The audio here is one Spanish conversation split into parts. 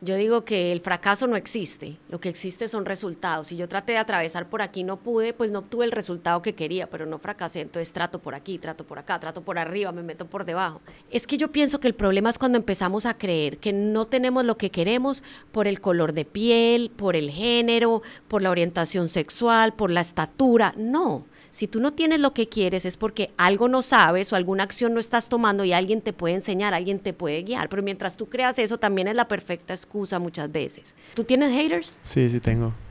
Yo digo que el fracaso no existe, lo que existe son resultados. Si yo traté de atravesar por aquí, no pude, pues no obtuve el resultado que quería, pero no fracasé, entonces trato por aquí, trato por acá, trato por arriba, me meto por debajo. Es que yo pienso que el problema es cuando empezamos a creer que no tenemos lo que queremos por el color de piel, por el género, por la orientación sexual, por la estatura. No, si tú no tienes lo que quieres es porque algo no sabes o alguna acción no estás tomando y alguien te puede enseñar, alguien te puede guiar, pero mientras tú creas eso también es la perfecta escuela muchas veces. ¿Tú tienes haters? Sí, sí tengo.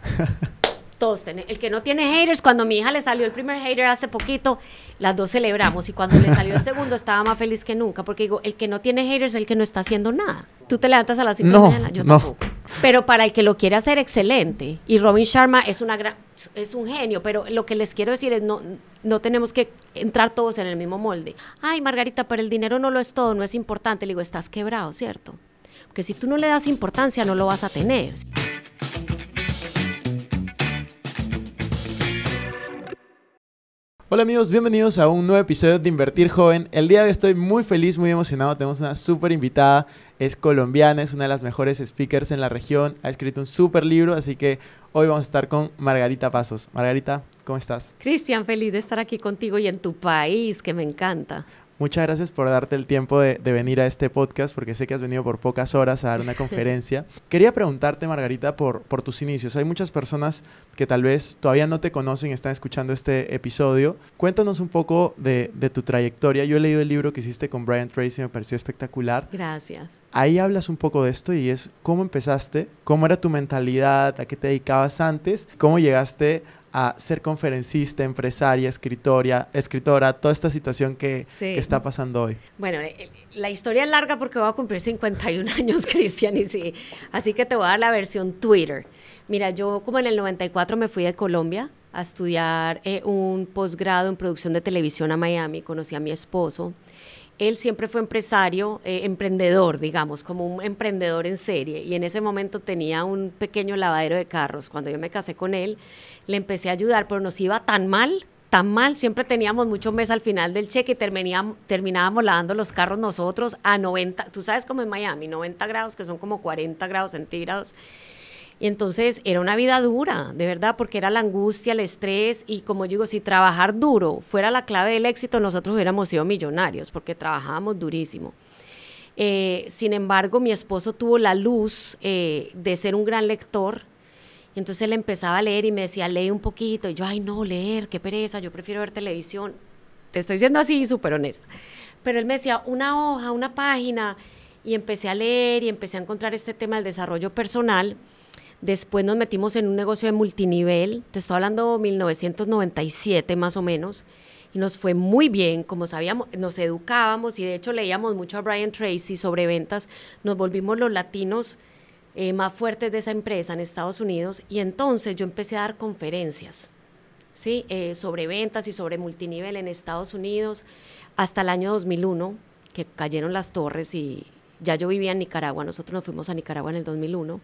Todos tienen. El que no tiene haters, cuando a mi hija le salió el primer hater hace poquito, las dos celebramos y cuando le salió el segundo estaba más feliz que nunca, porque digo, el que no tiene haters es el que no está haciendo nada. Tú te levantas a las 5 de la mañana, yo tampoco. Pero para el que lo quiere hacer, excelente. Y Robin Sharma es, una gran, es un genio, pero lo que les quiero decir es no, no tenemos que entrar todos en el mismo molde. Ay, Margarita, pero el dinero no lo es todo, no es importante. Le digo, estás quebrado, ¿cierto? que si tú no le das importancia no lo vas a tener. Hola amigos, bienvenidos a un nuevo episodio de Invertir Joven. El día de hoy estoy muy feliz, muy emocionado. Tenemos una súper invitada. Es colombiana, es una de las mejores speakers en la región. Ha escrito un súper libro, así que hoy vamos a estar con Margarita Pasos. Margarita, ¿cómo estás? Cristian, feliz de estar aquí contigo y en tu país, que me encanta. Muchas gracias por darte el tiempo de, venir a este podcast, porque sé que has venido por pocas horas a dar una conferencia. Quería preguntarte, Margarita, por, tus inicios. Hay muchas personas que tal vez todavía no te conocen, están escuchando este episodio. Cuéntanos un poco de, tu trayectoria. Yo he leído el libro que hiciste con Brian Tracy, y me pareció espectacular. Gracias. Ahí hablas un poco de esto y es cómo empezaste, cómo era tu mentalidad, a qué te dedicabas antes, cómo llegaste a ser conferencista, empresaria, escritoria, escritora, toda esta situación que, está pasando hoy? Bueno, eh, la historia es larga porque voy a cumplir 51 años, Cristian, y sí, así que te voy a dar la versión Twitter. Mira, yo como en el 94 me fui de Colombia a estudiar eh, un posgrado en producción de televisión a Miami, conocí a mi esposo él siempre fue empresario, eh, emprendedor, digamos, como un emprendedor en serie. Y en ese momento tenía un pequeño lavadero de carros. Cuando yo me casé con él, le empecé a ayudar, pero nos iba tan mal, tan mal. Siempre teníamos mucho mes al final del cheque y terminábamos, lavando los carros nosotros a 90, tú sabes como en Miami, 90 grados, que son como 40 grados centígrados. Y entonces era una vida dura, de verdad, porque era la angustia, el estrés y como digo, si trabajar duro fuera la clave del éxito, nosotros hubiéramos sido millonarios porque trabajábamos durísimo. Eh, sin embargo, mi esposo tuvo la luz eh, de ser un gran lector. entonces él empezaba a leer y me decía, lee un poquito. Y yo, ay, no, leer, qué pereza, yo prefiero ver televisión. Te estoy diciendo así, súper honesta. Pero él me decía, una hoja, una página. Y empecé a leer y empecé a encontrar este tema del desarrollo personal Después nos metimos en un negocio de multinivel, te estoy hablando 1997 más o menos, y nos fue muy bien, como sabíamos, nos educábamos y de hecho leíamos mucho a Brian Tracy sobre ventas, nos volvimos los latinos eh, más fuertes de esa empresa en Estados Unidos y entonces yo empecé a dar conferencias. ¿sí? Eh, sobre ventas y sobre multinivel en Estados Unidos, hasta el año 2001, que cayeron las torres y ya yo vivía en Nicaragua, nosotros nos fuimos a Nicaragua en el 2001,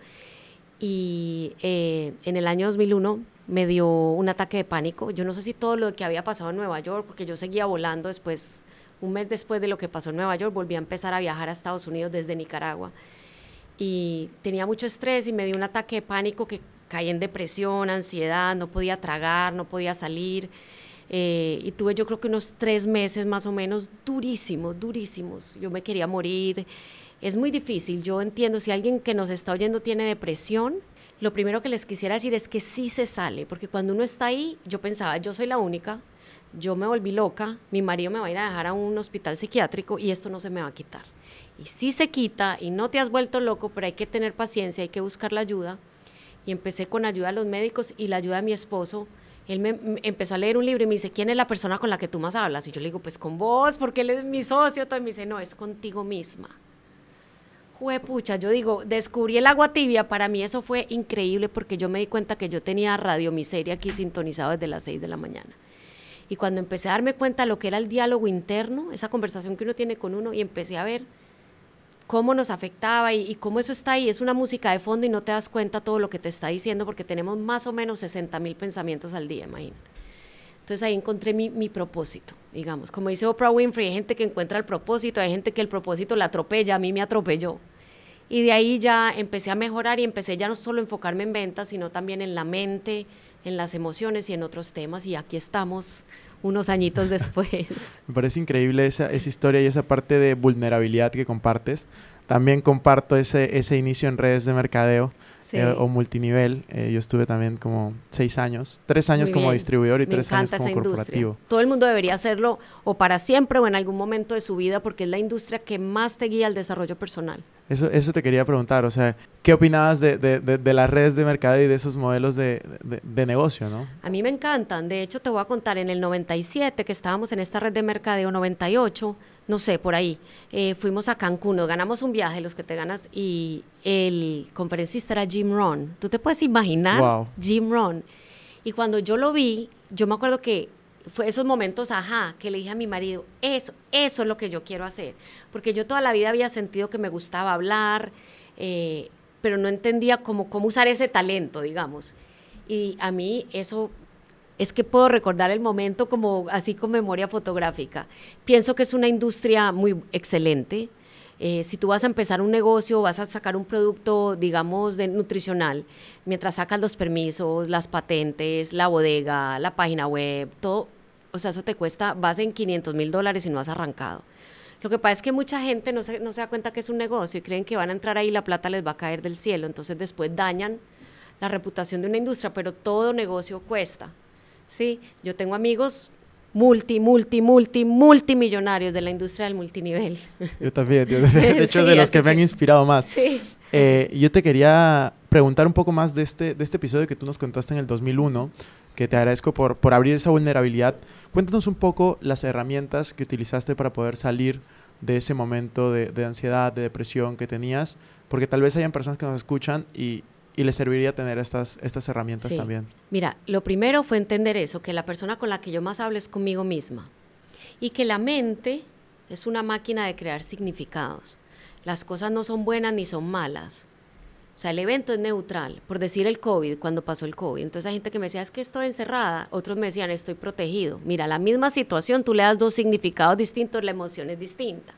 y eh, en el año 2001 me dio un ataque de pánico. Yo no sé si todo lo que había pasado en Nueva York, porque yo seguía volando después, un mes después de lo que pasó en Nueva York, volví a empezar a viajar a Estados Unidos desde Nicaragua. Y tenía mucho estrés y me dio un ataque de pánico que caí en depresión, ansiedad, no podía tragar, no podía salir. Eh, y tuve yo creo que unos tres meses más o menos durísimos, durísimos. Yo me quería morir. Es muy difícil. Yo entiendo si alguien que nos está oyendo tiene depresión, lo primero que les quisiera decir es que sí se sale, porque cuando uno está ahí, yo pensaba, yo soy la única, yo me volví loca, mi marido me va a ir a dejar a un hospital psiquiátrico y esto no se me va a quitar. Y sí se quita y no te has vuelto loco, pero hay que tener paciencia, hay que buscar la ayuda. Y empecé con ayuda de los médicos y la ayuda de mi esposo. Él me, empezó a leer un libro y me dice, ¿quién es la persona con la que tú más hablas? Y yo le digo, pues con vos, porque él es mi socio. Y me dice, no, es contigo misma. Juepucha, yo digo, descubrí el agua tibia, para mí eso fue increíble porque yo me di cuenta que yo tenía Radio Miseria aquí sintonizado desde las 6 de la mañana. Y cuando empecé a darme cuenta de lo que era el diálogo interno, esa conversación que uno tiene con uno, y empecé a ver cómo nos afectaba y, cómo eso está ahí. Es una música de fondo y no te das cuenta todo lo que te está diciendo porque tenemos más o menos 60 mil pensamientos al día, imagínate. Entonces ahí encontré mi, propósito, digamos. Como dice Oprah Winfrey, hay gente que encuentra el propósito, hay gente que el propósito la atropella, a mí me atropelló. Y de ahí ya empecé a mejorar y empecé ya no solo a enfocarme en ventas, sino también en la mente, en las emociones y en otros temas. Y aquí estamos unos añitos después. me parece increíble esa, esa historia y esa parte de vulnerabilidad que compartes, también comparto ese, ese inicio en redes de mercadeo eh, o multinivel. Eh, yo estuve también como seis años, tres años como distribuidor y tres años como corporativo. Todo el mundo debería hacerlo o para siempre o en algún momento de su vida porque es la industria que más te guía al desarrollo personal. Eso, eso te quería preguntar, o sea, ¿qué opinabas de, las redes de mercadeo y de esos modelos de, negocio, no? A mí me encantan, de hecho te voy a contar, en el 97 que estábamos en esta red de mercadeo, 98, no sé, por ahí. Eh, fuimos a Cancún, ganamos un viaje, los que te ganas, y el conferencista era Jim Ron. Tú te puedes imaginar Jim Ron. Y cuando yo lo vi, yo me acuerdo que fue esos momentos, ajá, que le dije a mi marido, eso, eso es lo que yo quiero hacer. Porque yo toda la vida había sentido que me gustaba hablar, eh, pero no entendía cómo, cómo usar ese talento, digamos. Y a mí eso es que puedo recordar el momento como así con memoria fotográfica. Pienso que es una industria muy excelente. Eh, si tú vas a empezar un negocio, vas a sacar un producto, digamos, de nutricional, mientras sacas los permisos, las patentes, la bodega, la página web, todo, o sea, eso te cuesta, vas en 500 mil dólares y no has arrancado. Lo que pasa es que mucha gente no se, no se da cuenta que es un negocio y creen que van a entrar ahí y la plata les va a caer del cielo, entonces después dañan la reputación de una industria, pero todo negocio cuesta. Sí, yo tengo amigos multi, multi, multi, multimillonarios de la industria del multinivel. Yo también, de hecho, de los que, me han inspirado más. Eh, yo te quería preguntar un poco más de este, de este episodio que tú nos contaste en el 2001, que te agradezco por, por abrir esa vulnerabilidad. Cuéntanos un poco las herramientas que utilizaste para poder salir de ese momento de, de ansiedad, de depresión que tenías, porque tal vez hayan personas que nos escuchan y, y le serviría tener estas, estas herramientas también. Mira, lo primero fue entender eso, que la persona con la que yo más hablo es conmigo misma y que la mente es una máquina de crear significados. Las cosas no son buenas ni son malas. O sea, el evento es neutral, por decir el COVID, cuando pasó el COVID. Entonces hay gente que me decía, es que estoy encerrada, otros me decían, estoy protegido. Mira, la misma situación, tú le das dos significados distintos, la emoción es distinta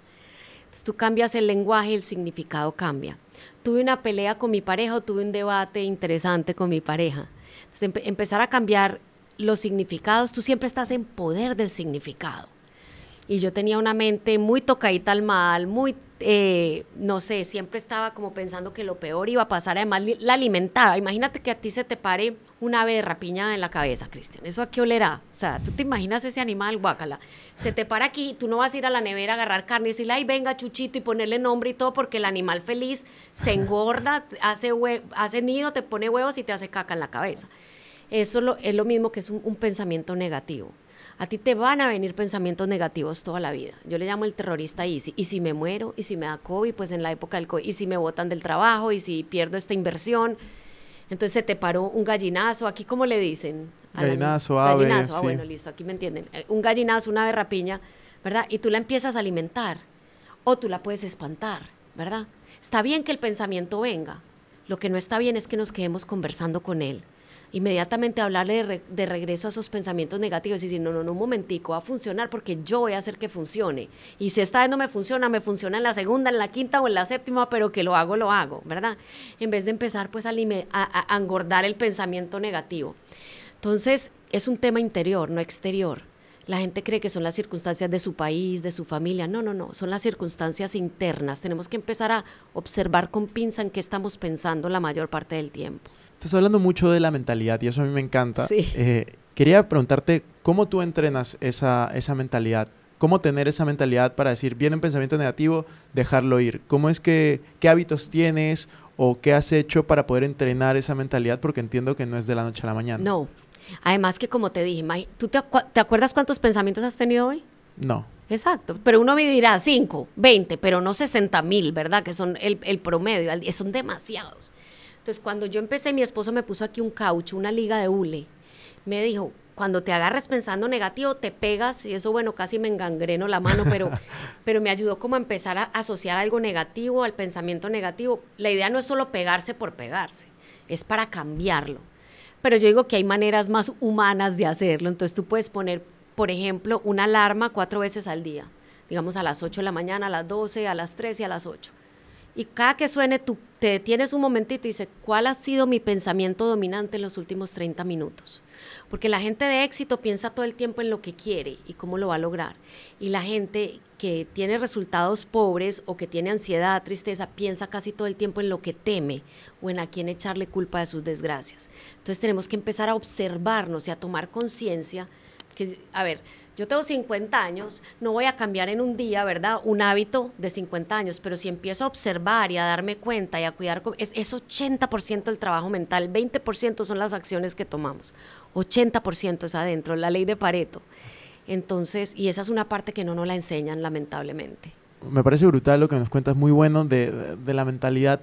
tú cambias el lenguaje y el significado cambia. Tuve una pelea con mi pareja tuve un debate interesante con mi pareja. empezar a cambiar los significados, tú siempre estás en poder del significado. Y yo tenía una mente muy tocadita al mal, muy, eh, no sé, siempre estaba como pensando que lo peor iba a pasar. Además, la alimentaba. Imagínate que a ti se te pare una ave de rapiña en la cabeza, Cristian. ¿Eso a qué olerá? O sea, tú te imaginas ese animal, guácala. Se te para aquí, tú no vas a ir a la nevera a agarrar carne y decirle, ay, venga, chuchito, y ponerle nombre y todo, porque el animal feliz se engorda, hace, hace nido, te pone huevos y te hace caca en la cabeza. Eso es lo mismo que es un pensamiento negativo a ti te van a venir pensamientos negativos toda la vida. Yo le llamo el terrorista y y si me muero, y si me da COVID, pues en la época del COVID, y si me botan del trabajo, y si pierdo esta inversión. Entonces se te paró un gallinazo, aquí como le dicen. Gallinazo, ave. Gallinazo, ah, bueno, listo, aquí me entienden. Eh, un gallinazo, una ave ¿verdad? Y tú la empiezas a alimentar o tú la puedes espantar, ¿verdad? Está bien que el pensamiento venga. Lo que no está bien es que nos quedemos conversando con él inmediatamente hablarle de, regreso a esos pensamientos negativos y decir, no, no, no, un momentico, va a funcionar porque yo voy a hacer que funcione. Y si esta vez no me funciona, me funciona en la segunda, en la quinta o en la séptima, pero que lo hago, lo hago, ¿verdad? En vez de empezar pues a, a engordar el pensamiento negativo. Entonces, es un tema interior, no exterior. La gente cree que son las circunstancias de su país, de su familia. No, no, no, son las circunstancias internas. Tenemos que empezar a observar con pinza en qué estamos pensando la mayor parte del tiempo. Estás hablando mucho de la mentalidad y eso a mí me encanta. Eh, quería preguntarte cómo tú entrenas esa, esa mentalidad, cómo tener esa mentalidad para decir, viene un pensamiento negativo, dejarlo ir. ¿Cómo es que, qué hábitos tienes o qué has hecho para poder entrenar esa mentalidad? Porque entiendo que no es de la noche a la mañana. No. Además que como te dije, ¿tú te, acuerdas cuántos pensamientos has tenido hoy? No. Exacto, pero uno me dirá 5, 20, pero no 60 mil, ¿verdad? Que son el, el promedio, son demasiados. Entonces, cuando yo empecé, mi esposo me puso aquí un caucho, una liga de hule. Me dijo, cuando te agarres pensando negativo, te pegas, y eso, bueno, casi me engangreno la mano, pero, pero me ayudó como a empezar a asociar algo negativo al pensamiento negativo. La idea no es solo pegarse por pegarse, es para cambiarlo. Pero yo digo que hay maneras más humanas de hacerlo, entonces tú puedes poner, por ejemplo, una alarma cuatro veces al día, digamos a las 8 de la mañana, a las 12, a las 3 y a las 8 y cada que suene, tú te detienes un momentito y dices, ¿cuál ha sido mi pensamiento dominante en los últimos 30 minutos? Porque la gente de éxito piensa todo el tiempo en lo que quiere y cómo lo va a lograr. Y la gente que tiene resultados pobres o que tiene ansiedad, tristeza, piensa casi todo el tiempo en lo que teme o en a quién echarle culpa de sus desgracias. Entonces tenemos que empezar a observarnos y a tomar conciencia que, a ver, yo tengo 50 años, no voy a cambiar en un día, ¿verdad? Un hábito de 50 años, pero si empiezo a observar y a darme cuenta y a cuidar, es, es 80% el trabajo mental, 20% son las acciones que tomamos, 80% es adentro, la ley de Pareto. Entonces, y esa es una parte que no nos la enseñan, lamentablemente. Me parece brutal lo que nos cuentas, muy bueno de, de la mentalidad.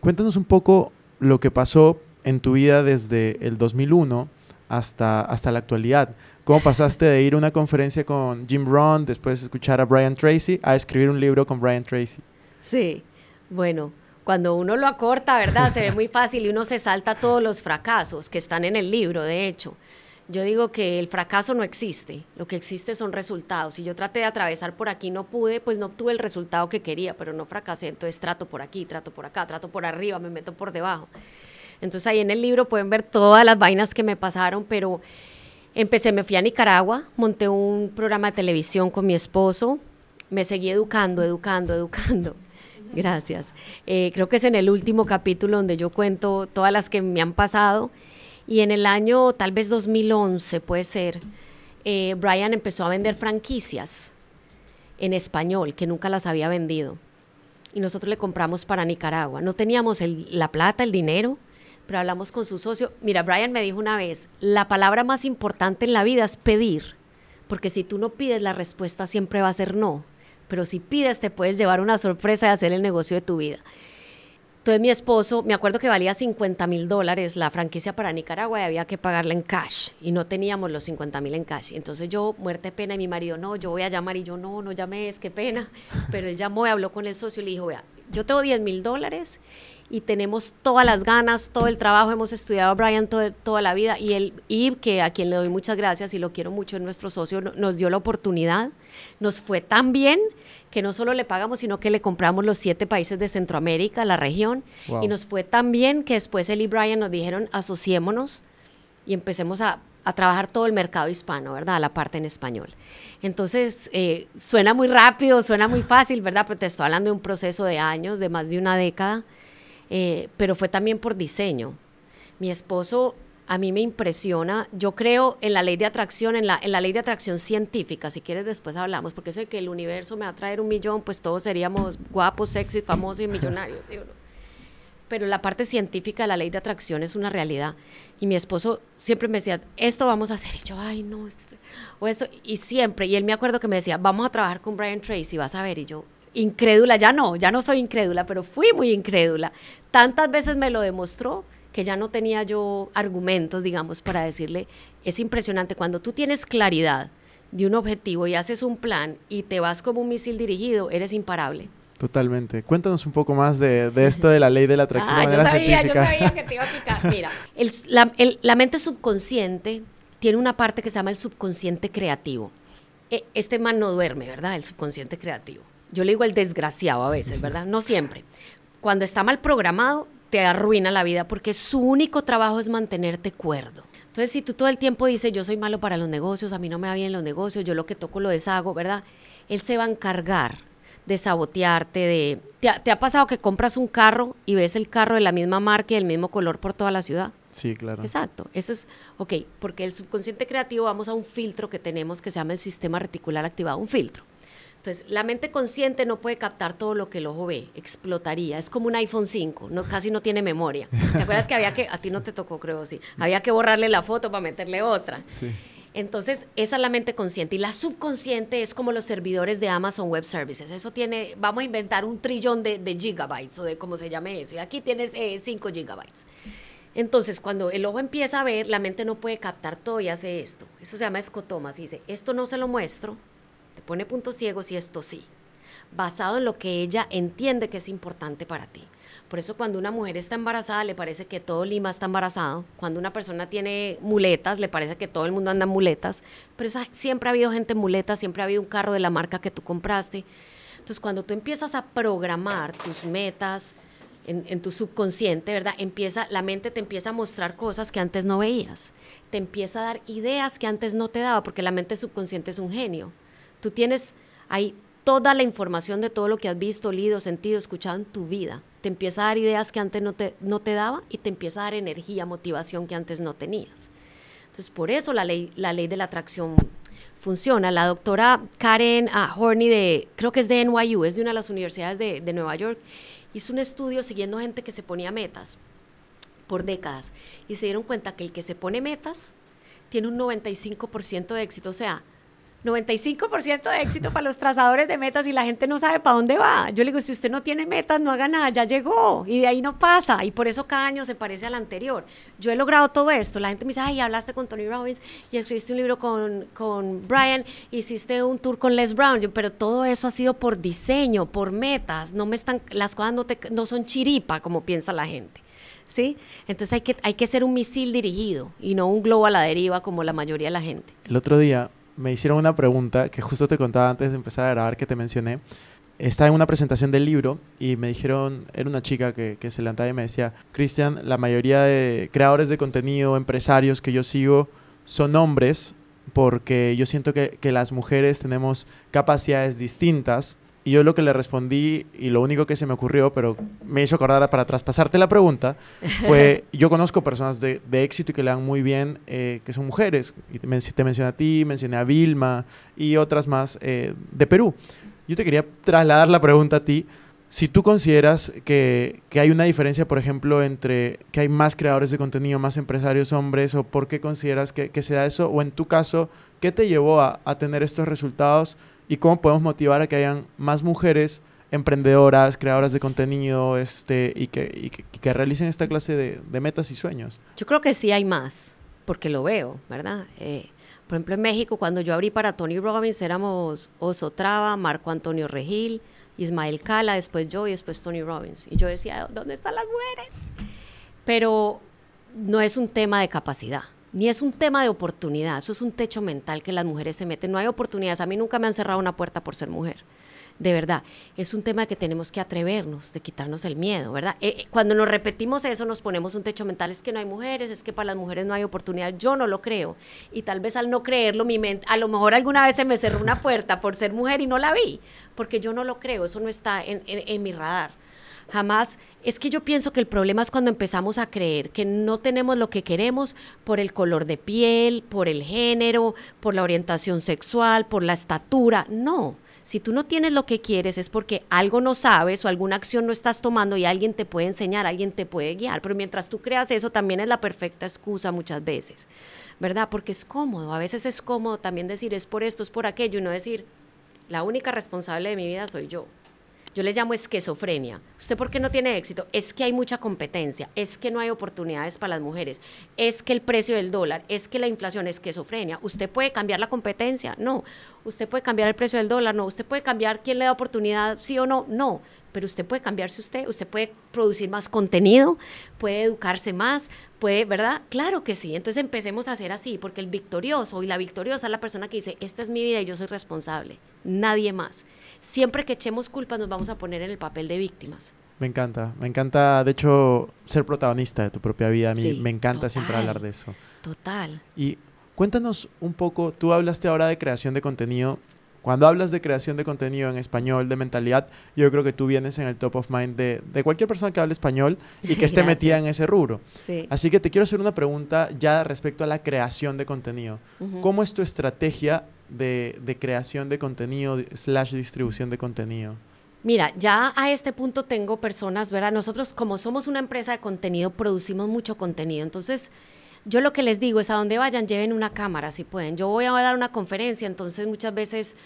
Cuéntanos un poco lo que pasó en tu vida desde el 2001 hasta, hasta la actualidad. ¿Cómo pasaste de ir a una conferencia con Jim Rohn, después escuchar a Brian Tracy, a escribir un libro con Brian Tracy? Sí, bueno, cuando uno lo acorta, ¿verdad? Se ve muy fácil y uno se salta todos los fracasos que están en el libro, de hecho. Yo digo que el fracaso no existe, lo que existe son resultados. Si yo traté de atravesar por aquí, no pude, pues no obtuve el resultado que quería, pero no fracasé, entonces trato por aquí, trato por acá, trato por arriba, me meto por debajo. Entonces ahí en el libro pueden ver todas las vainas que me pasaron, pero empecé, me fui a Nicaragua, monté un programa de televisión con mi esposo, me seguí educando, educando, educando. Gracias. Eh, creo que es en el último capítulo donde yo cuento todas las que me han pasado. Y en el año tal vez 2011, puede ser, eh, Brian empezó a vender franquicias en español, que nunca las había vendido. Y nosotros le compramos para Nicaragua. No teníamos la plata, el dinero, pero hablamos con su socio. Mira, Brian me dijo una vez, la palabra más importante en la vida es pedir, porque si tú no pides, la respuesta siempre va a ser no, pero si pides te puedes llevar una sorpresa y hacer el negocio de tu vida. Entonces mi esposo, me acuerdo que valía 50 mil dólares la franquicia para Nicaragua y había que pagarla en cash y no teníamos los 50 mil en cash. Entonces yo, muerte pena, y mi marido, no, yo voy a llamar y yo, no, no llames, qué pena. Pero él llamó y habló con el socio y le dijo, vea, yo tengo 10 mil dólares y tenemos todas las ganas, todo el trabajo, hemos estudiado a Brian toda la vida y el y que a quien le doy muchas gracias y lo quiero mucho, es nuestro socio, nos dio la oportunidad, nos fue tan bien que no solo le pagamos, sino que le compramos los siete países de Centroamérica, la región, y nos fue tan bien que después él y Brian nos dijeron, asociémonos y empecemos a, a, trabajar todo el mercado hispano, ¿verdad? La parte en español. Entonces, eh, suena muy rápido, suena muy fácil, ¿verdad? Pero te estoy hablando de un proceso de años, de más de una década, eh, pero fue también por diseño. Mi esposo a mí me impresiona, yo creo en la ley de atracción, en la, en la ley de atracción científica, si quieres después hablamos, porque sé que el universo me va a traer un millón, pues todos seríamos guapos, sexy, famosos y millonarios, ¿sí o no? Pero la parte científica de la ley de atracción es una realidad. Y mi esposo siempre me decía, esto vamos a hacer. Y yo, ay, no, esto, o esto. Y siempre, y él me acuerdo que me decía, vamos a trabajar con Brian Tracy, vas a ver. Y yo, incrédula, ya no, ya no soy incrédula, pero fui muy incrédula. Tantas veces me lo demostró que ya no tenía yo argumentos, digamos, para decirle, es impresionante cuando tú tienes claridad de un objetivo y haces un plan y te vas como un misil dirigido, eres imparable. Totalmente. Cuéntanos un poco más de, esto de la ley de la atracción. Ah, de yo sabía, yo sabía que te iba a picar. Mira, la, la mente subconsciente tiene una parte que se llama el subconsciente creativo. E, este man no duerme, ¿verdad? El subconsciente creativo yo le digo el desgraciado a veces, ¿verdad? No siempre. Cuando está mal programado, te arruina la vida porque su único trabajo es mantenerte cuerdo. Entonces, si tú todo el tiempo dices, yo soy malo para los negocios, a mí no me va bien los negocios, yo lo que toco lo deshago, ¿verdad? Él se va a encargar de sabotearte, de... ¿Te ha, ¿Te ha, pasado que compras un carro y ves el carro de la misma marca y del mismo color por toda la ciudad? Sí, claro. Exacto. Eso es, ok, porque el subconsciente creativo vamos a un filtro que tenemos que se llama el sistema reticular activado, un filtro. Entonces, la mente consciente no puede captar todo lo que el ojo ve, explotaría. Es como un iPhone 5, no, casi no tiene memoria. ¿Te acuerdas que había que, a ti no te tocó, creo, sí, había que borrarle la foto para meterle otra? Sí. Entonces, esa es la mente consciente. Y la subconsciente es como los servidores de Amazon Web Services. Eso tiene, vamos a inventar un trillón de, gigabytes o de cómo se llame eso. Y aquí tienes 5 eh, gigabytes. Entonces, cuando el ojo empieza a ver, la mente no puede captar todo y hace esto. Eso se llama escotomas, y dice, esto no se lo muestro, pone puntos ciegos y esto sí, basado en lo que ella entiende que es importante para ti. Por eso cuando una mujer está embarazada le parece que todo Lima está embarazado, cuando una persona tiene muletas le parece que todo el mundo anda en muletas, pero ah, siempre ha habido gente en muletas, siempre ha habido un carro de la marca que tú compraste. Entonces cuando tú empiezas a programar tus metas, en, en, tu subconsciente, ¿verdad? Empieza, la mente te empieza a mostrar cosas que antes no veías, te empieza a dar ideas que antes no te daba, porque la mente subconsciente es un genio. Tú tienes ahí toda la información de todo lo que has visto, lido sentido, escuchado en tu vida. Te empieza a dar ideas que antes no te, no te daba y te empieza a dar energía, motivación que antes no tenías. Entonces, por eso la ley, la ley de la atracción funciona. La doctora Karen ah, Horney, de, creo que es de NYU, es de una de las universidades de, de Nueva York, hizo un estudio siguiendo gente que se ponía metas por décadas y se dieron cuenta que el que se pone metas tiene un 95% de éxito. O sea, 95% de éxito para los trazadores de metas y la gente no sabe para dónde va. Yo le digo, si usted no tiene metas, no haga nada, ya llegó y de ahí no pasa y por eso cada año se parece al anterior. Yo he logrado todo esto. La gente me dice, ay, hablaste con Tony Robbins y escribiste un libro con, con Brian, hiciste un tour con Les Brown, pero todo eso ha sido por diseño, por metas. No me están, las cosas no, te, son chiripa como piensa la gente. ¿sí? Entonces hay que, hay que ser un misil dirigido y no un globo a la deriva como la mayoría de la gente. El otro día me hicieron una pregunta que justo te contaba antes de empezar a grabar que te mencioné. Estaba en una presentación del libro y me dijeron, era una chica que, se levantaba y me decía, Cristian, la mayoría de creadores de contenido, empresarios que yo sigo, son hombres porque yo siento que las mujeres tenemos capacidades distintas y yo lo que le respondí y lo único que se me ocurrió, pero me hizo acordar para traspasarte la pregunta, fue, yo conozco personas de, éxito y que le dan muy bien, eh, que son mujeres. Y te, mencioné a ti, mencioné a Vilma y otras más eh, de Perú. Yo te quería trasladar la pregunta a ti. Si tú consideras que, hay una diferencia, por ejemplo, entre que hay más creadores de contenido, más empresarios hombres, o por qué consideras que, sea eso, o en tu caso, ¿qué te llevó a, a tener estos resultados? y cómo podemos motivar a que hayan más mujeres emprendedoras, creadoras de contenido este, y, que, y que, realicen esta clase de, de, metas y sueños. Yo creo que sí hay más, porque lo veo, ¿verdad? Eh, por ejemplo, en México, cuando yo abrí para Tony Robbins, éramos Oso Traba, Marco Antonio Regil, Ismael Cala, después yo y después Tony Robbins. Y yo decía, ¿dónde están las mujeres? Pero no es un tema de capacidad, ni es un tema de oportunidad, eso es un techo mental que las mujeres se meten. No hay oportunidades. A mí nunca me han cerrado una puerta por ser mujer. De verdad, es un tema que tenemos que atrevernos, de quitarnos el miedo, ¿verdad? Eh, eh, cuando nos repetimos eso, nos ponemos un techo mental, es que no hay mujeres, es que para las mujeres no hay oportunidad. Yo no lo creo. Y tal vez al no creerlo, mi a lo mejor alguna vez se me cerró una puerta por ser mujer y no la vi, porque yo no lo creo, eso no está en mi radar. Jamás, es que yo pienso que el problema es cuando empezamos a creer que no tenemos lo que queremos por el color de piel, por el género, por la orientación sexual, por la estatura. No, si tú no tienes lo que quieres es porque algo no sabes o alguna acción no estás tomando y alguien te puede enseñar, alguien te puede guiar. Pero mientras tú creas eso, también es la perfecta excusa muchas veces, ¿verdad? Porque es cómodo, a veces es cómodo también decir es por esto, es por aquello, y no decir la única responsable de mi vida soy yo. Yo le llamo esquizofrenia. ¿Usted por qué no tiene éxito? Es que hay mucha competencia, es que no hay oportunidades para las mujeres, es que el precio del dólar, es que la inflación es esquizofrenia. ¿Usted puede cambiar la competencia? No. ¿Usted puede cambiar el precio del dólar? No. ¿Usted puede cambiar quién le da oportunidad? Sí o no. No. Pero usted puede cambiarse usted, usted puede producir más contenido, puede educarse más, puede, ¿verdad? Claro que sí. Entonces empecemos a hacer así, porque el victorioso y la victoriosa es la persona que dice, esta es mi vida y yo soy responsable, nadie más siempre que echemos culpa nos vamos a poner en el papel de víctimas. Me encanta, me encanta, de hecho, ser protagonista de tu propia vida. A mí me encanta siempre hablar de eso. Total. Y cuéntanos un poco, tú hablaste ahora de creación de contenido. Cuando hablas de creación de contenido en español, de mentalidad, yo creo que tú vienes en el top of mind de, cualquier persona que hable español y que esté metida en ese rubro. Así que te quiero hacer una pregunta ya respecto a la creación de contenido. ¿Cómo es tu estrategia de, creación de contenido, slash distribución de contenido? Mira, ya a este punto tengo personas, ¿verdad? Nosotros como somos una empresa de contenido, producimos mucho contenido. Entonces, yo lo que les digo es a donde vayan, lleven una cámara si pueden. Yo voy a dar una conferencia, entonces muchas veces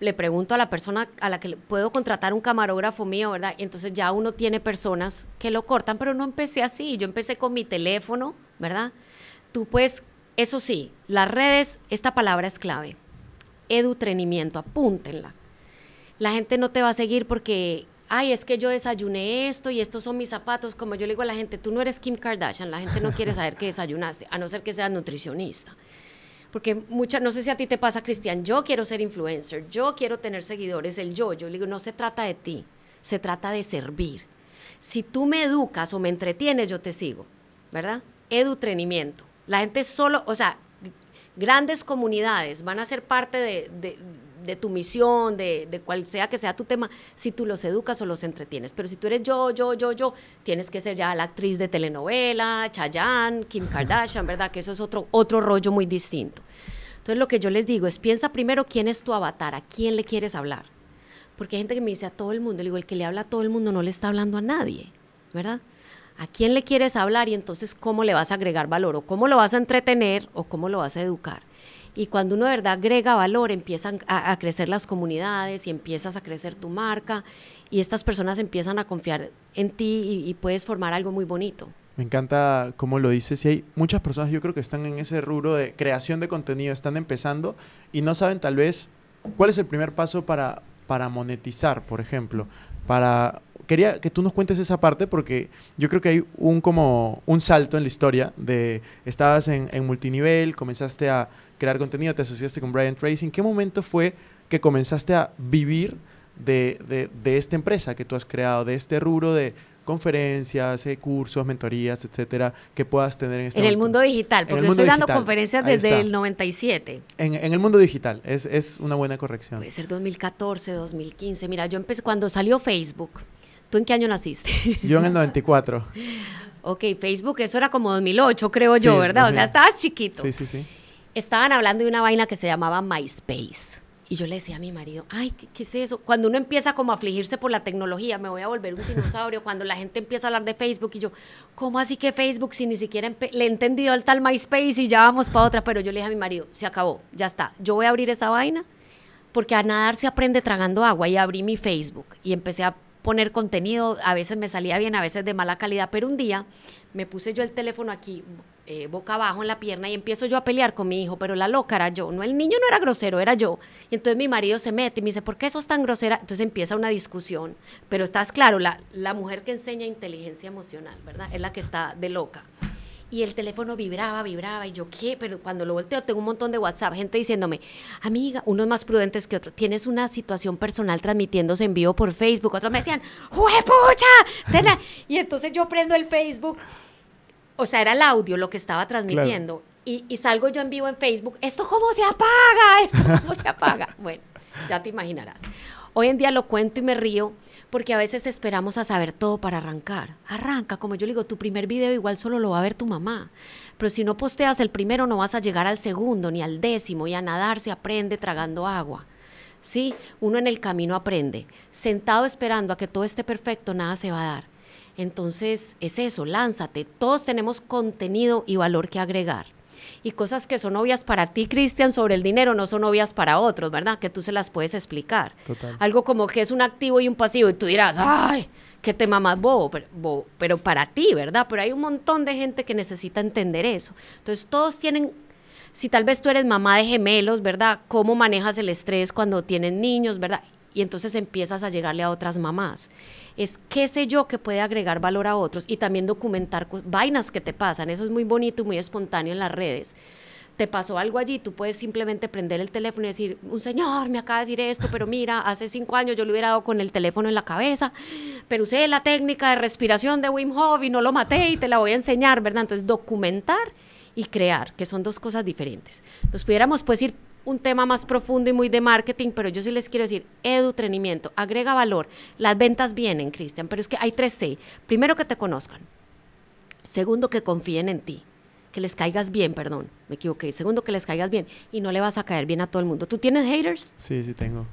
le pregunto a la persona a la que puedo contratar un camarógrafo mío, ¿verdad? entonces ya uno tiene personas que lo cortan, pero no empecé así. Yo empecé con mi teléfono, ¿verdad? Tú pues, eso sí, las redes, esta palabra es clave edutrenimiento, apúntenla. La gente no te va a seguir porque, ay, es que yo desayuné esto y estos son mis zapatos. Como yo le digo a la gente, tú no eres Kim Kardashian, la gente no quiere saber que desayunaste, a no ser que seas nutricionista. Porque muchas, no sé si a ti te pasa, Cristian, yo quiero ser influencer, yo quiero tener seguidores, el yo. Yo le digo, no se trata de ti, se trata de servir. Si tú me educas o me entretienes, yo te sigo, ¿verdad? Edutrenimiento. La gente solo, o sea, grandes comunidades van a ser parte de, tu misión, de, cual sea que sea tu tema, si tú los educas o los entretienes. Pero si tú eres yo, yo, yo, yo, tienes que ser ya la actriz de telenovela, Chayanne, Kim Kardashian, ¿verdad? Que eso es otro, otro rollo muy distinto. Entonces lo que yo les digo es, piensa primero quién es tu avatar, a quién le quieres hablar. Porque hay gente que me dice a todo el mundo, digo, el que le habla a todo el mundo no le está hablando a nadie, ¿verdad? a quién le quieres hablar y entonces cómo le vas a agregar valor o cómo lo vas a entretener o cómo lo vas a educar. Y cuando uno de verdad agrega valor, empiezan a, crecer las comunidades y empiezas a crecer tu marca y estas personas empiezan a confiar en ti y, puedes formar algo muy bonito. Me encanta cómo lo dices y hay muchas personas yo creo que están en ese rubro de creación de contenido, están empezando y no saben tal vez cuál es el primer paso para para monetizar, por ejemplo para... Quería que tú nos cuentes esa parte porque yo creo que hay un como un salto en la historia de estabas en, multinivel, comenzaste a crear contenido, te asociaste con Brian Tracy. ¿En qué momento fue que comenzaste a vivir de, de, de esta empresa que tú has creado, de este rubro de, conferencias, eh, cursos, mentorías, etcétera, que puedas tener en este En el mundo digital, porque estoy dando conferencias desde el 97. En, el mundo digital, es, una buena corrección. Puede ser 2014, 2015. Mira, yo empecé cuando salió Facebook. ¿Tú en qué año naciste? Yo en el 94. ok, Facebook, eso era como 2008, creo yo, ¿verdad? O sea, estabas chiquito. Sí, sí, sí. Estaban hablando de una vaina que se llamaba MySpace. Y yo le decía a mi marido, ay, ¿qué, es eso? Cuando uno empieza como a afligirse por la tecnología, me voy a volver un dinosaurio, cuando la gente empieza a hablar de Facebook y yo, ¿cómo así que Facebook si ni siquiera le he entendido al tal MySpace y ya vamos para otra? Pero yo le dije a mi marido, se acabó, ya está, yo voy a abrir esa vaina porque a nadar se aprende tragando agua y abrí mi Facebook y empecé a poner contenido, a veces me salía bien, a veces de mala calidad, pero un día me puse yo el teléfono aquí, eh, boca abajo en la pierna y empiezo yo a pelear con mi hijo, pero la loca era yo, no el niño no era grosero, era yo. Y entonces mi marido se mete y me dice, ¿por qué eso es tan grosera? Entonces empieza una discusión, pero estás claro, la, la mujer que enseña inteligencia emocional, ¿verdad? Es la que está de loca y el teléfono vibraba, vibraba, y yo qué, pero cuando lo volteo tengo un montón de WhatsApp, gente diciéndome, amiga, unos más prudentes que otro. tienes una situación personal transmitiéndose en vivo por Facebook, otros me decían, ¡juepucha! Y entonces yo prendo el Facebook, o sea, era el audio lo que estaba transmitiendo, y salgo yo en vivo en Facebook, ¿esto cómo se apaga? ¿Esto cómo se apaga? Bueno, ya te imaginarás. Hoy en día lo cuento y me río porque a veces esperamos a saber todo para arrancar. Arranca, como yo digo, tu primer video igual solo lo va a ver tu mamá. Pero si no posteas el primero no vas a llegar al segundo ni al décimo y a nadar se aprende tragando agua. Sí, uno en el camino aprende. Sentado esperando a que todo esté perfecto, nada se va a dar. Entonces es eso, lánzate. Todos tenemos contenido y valor que agregar y cosas que son obvias para ti, Cristian, sobre el dinero, no son obvias para otros, ¿verdad? Que tú se las puedes explicar. Algo como que es un activo y un pasivo y tú dirás, ay, qué tema más pero, bobo, pero para ti, ¿verdad? Pero hay un montón de gente que necesita entender eso. Entonces todos tienen si tal vez tú eres mamá de gemelos, ¿verdad? ¿Cómo manejas el estrés cuando tienes niños, ¿verdad? y entonces empiezas a llegarle a otras mamás. Es qué sé yo que puede agregar valor a otros y también documentar vainas que te pasan. Eso es muy bonito y muy espontáneo en las redes. Te pasó algo allí, tú puedes simplemente prender el teléfono y decir, un señor me acaba de decir esto, pero mira, hace cinco años yo lo hubiera dado con el teléfono en la cabeza, pero usé la técnica de respiración de Wim Hof y no lo maté y te la voy a enseñar, ¿verdad? Entonces, documentar y crear, que son dos cosas diferentes. Nos pudiéramos pues ir un tema más profundo y muy de marketing, pero yo sí les quiero decir, edu edutrenimiento, agrega valor. Las ventas vienen, Cristian, pero es que hay tres C. Primero, que te conozcan. Segundo, que confíen en ti. Que les caigas bien, perdón, me equivoqué. Segundo, que les caigas bien. Y no le vas a caer bien a todo el mundo. ¿Tú tienes haters? Sí, sí tengo.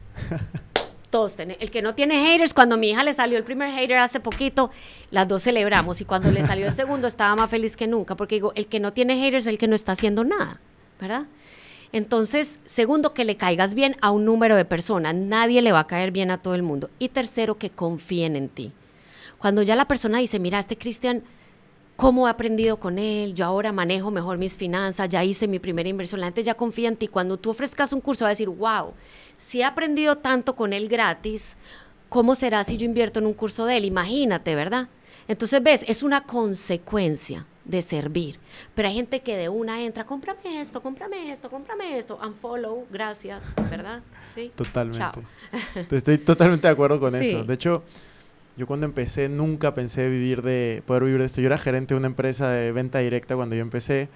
todos tienen. El que no tiene haters, cuando mi hija le salió el primer hater hace poquito, las dos celebramos y cuando le salió el segundo estaba más feliz que nunca, porque digo, el que no tiene haters es el que no está haciendo nada, ¿verdad? Entonces, segundo, que le caigas bien a un número de personas. Nadie le va a caer bien a todo el mundo. Y tercero, que confíen en ti. Cuando ya la persona dice, mira, este Cristian, ¿cómo he aprendido con él? Yo ahora manejo mejor mis finanzas, ya hice mi primera inversión. La gente ya confía en ti. Cuando tú ofrezcas un curso, va a decir, wow, si he aprendido tanto con él gratis, ¿cómo será si yo invierto en un curso de él? Imagínate, ¿verdad? Entonces, ves, es una consecuencia de servir. Pero hay gente que de una entra, cómprame esto, cómprame esto, cómprame esto, unfollow, gracias, ¿verdad? Sí. Totalmente. Chao. Estoy totalmente de acuerdo con eso. De hecho, yo cuando empecé nunca pensé vivir de poder vivir de esto. Yo era gerente de una empresa de venta directa cuando yo empecé.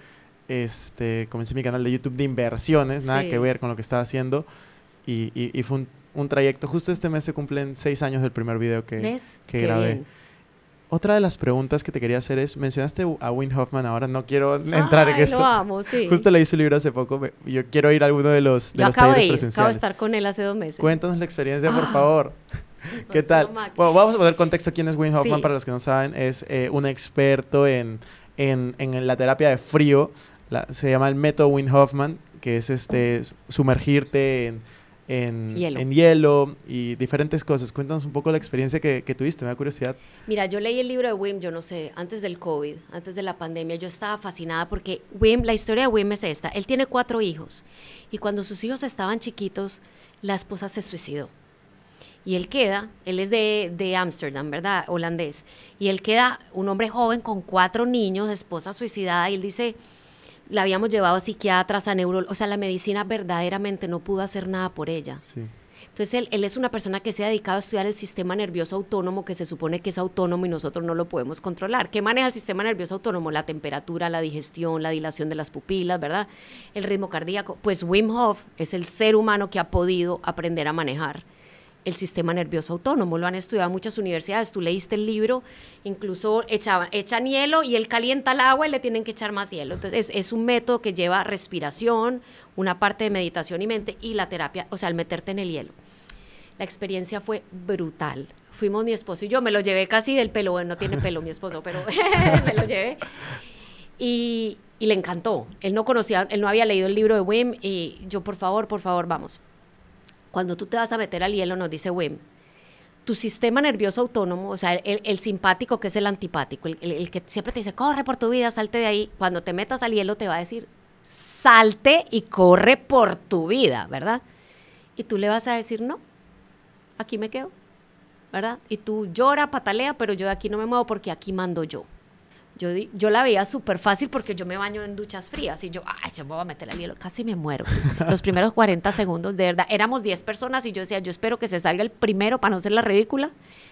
Este, comencé mi canal de YouTube de inversiones, nada que ver con lo que estaba haciendo. Y, fue un, trayecto. Justo este mes se cumplen seis años del primer video que, que grabé. Otra de las preguntas que te quería hacer es, mencionaste a Win Hoffman ahora, no quiero entrar en eso. Lo amo, sí. Justo leí su libro hace poco, yo quiero ir a alguno de los, de yo acabo de Acabo de estar con él hace dos meses. Cuéntanos la experiencia, por ah. favor. ¿Qué tal? vamos a poner contexto quién es Win Hoffman para los que no saben. Es eh, un experto en, la terapia de frío. se llama el método Win Hoffman, que es este sumergirte en en hielo. y diferentes cosas. Cuéntanos un poco la experiencia que, tuviste, me da curiosidad. Mira, yo leí el libro de Wim, yo no sé, antes del COVID, antes de la pandemia, yo estaba fascinada porque Wim, la historia de Wim es esta, él tiene cuatro hijos y cuando sus hijos estaban chiquitos, la esposa se suicidó. Y él queda, él es de Ámsterdam, ¿verdad? Holandés. Y él queda un hombre joven con cuatro niños, esposa suicidada, y él dice, la habíamos llevado a psiquiatras, a neurólogos, o sea, la medicina verdaderamente no pudo hacer nada por ella. Entonces, él, él, es una persona que se ha dedicado a estudiar el sistema nervioso autónomo, que se supone que es autónomo y nosotros no lo podemos controlar. ¿Qué maneja el sistema nervioso autónomo? La temperatura, la digestión, la dilación de las pupilas, ¿verdad? El ritmo cardíaco. Pues Wim Hof es el ser humano que ha podido aprender a manejar el sistema nervioso autónomo. Lo han estudiado muchas universidades. Tú leíste el libro, incluso echan hielo y él calienta el agua y le tienen que echar más hielo. Entonces, es, un método que lleva respiración, una parte de meditación y mente y la terapia, o sea, al meterte en el hielo. La experiencia fue brutal. Fuimos mi esposo y yo, me lo llevé casi del pelo. Bueno, no tiene pelo mi esposo, pero me lo llevé. y le encantó. Él no conocía, él no había leído el libro de Wim y yo, por favor, por favor, vamos cuando tú te vas a meter al hielo, nos dice Wim, tu sistema nervioso autónomo, o sea, el, simpático que es el antipático, el, el, que siempre te dice, corre por tu vida, salte de ahí, cuando te metas al hielo te va a decir, salte y corre por tu vida, ¿verdad? Y tú le vas a decir, no, aquí me quedo, ¿verdad? Y tú llora, patalea, pero yo de aquí no me muevo porque aquí mando yo. Yo, la veía súper fácil porque yo me baño en duchas frías y yo, ay, yo me voy a meter al hielo, casi me muero. Los primeros 40 segundos, de verdad, éramos 10 personas y yo decía, yo espero que se salga el primero para no ser la ridícula,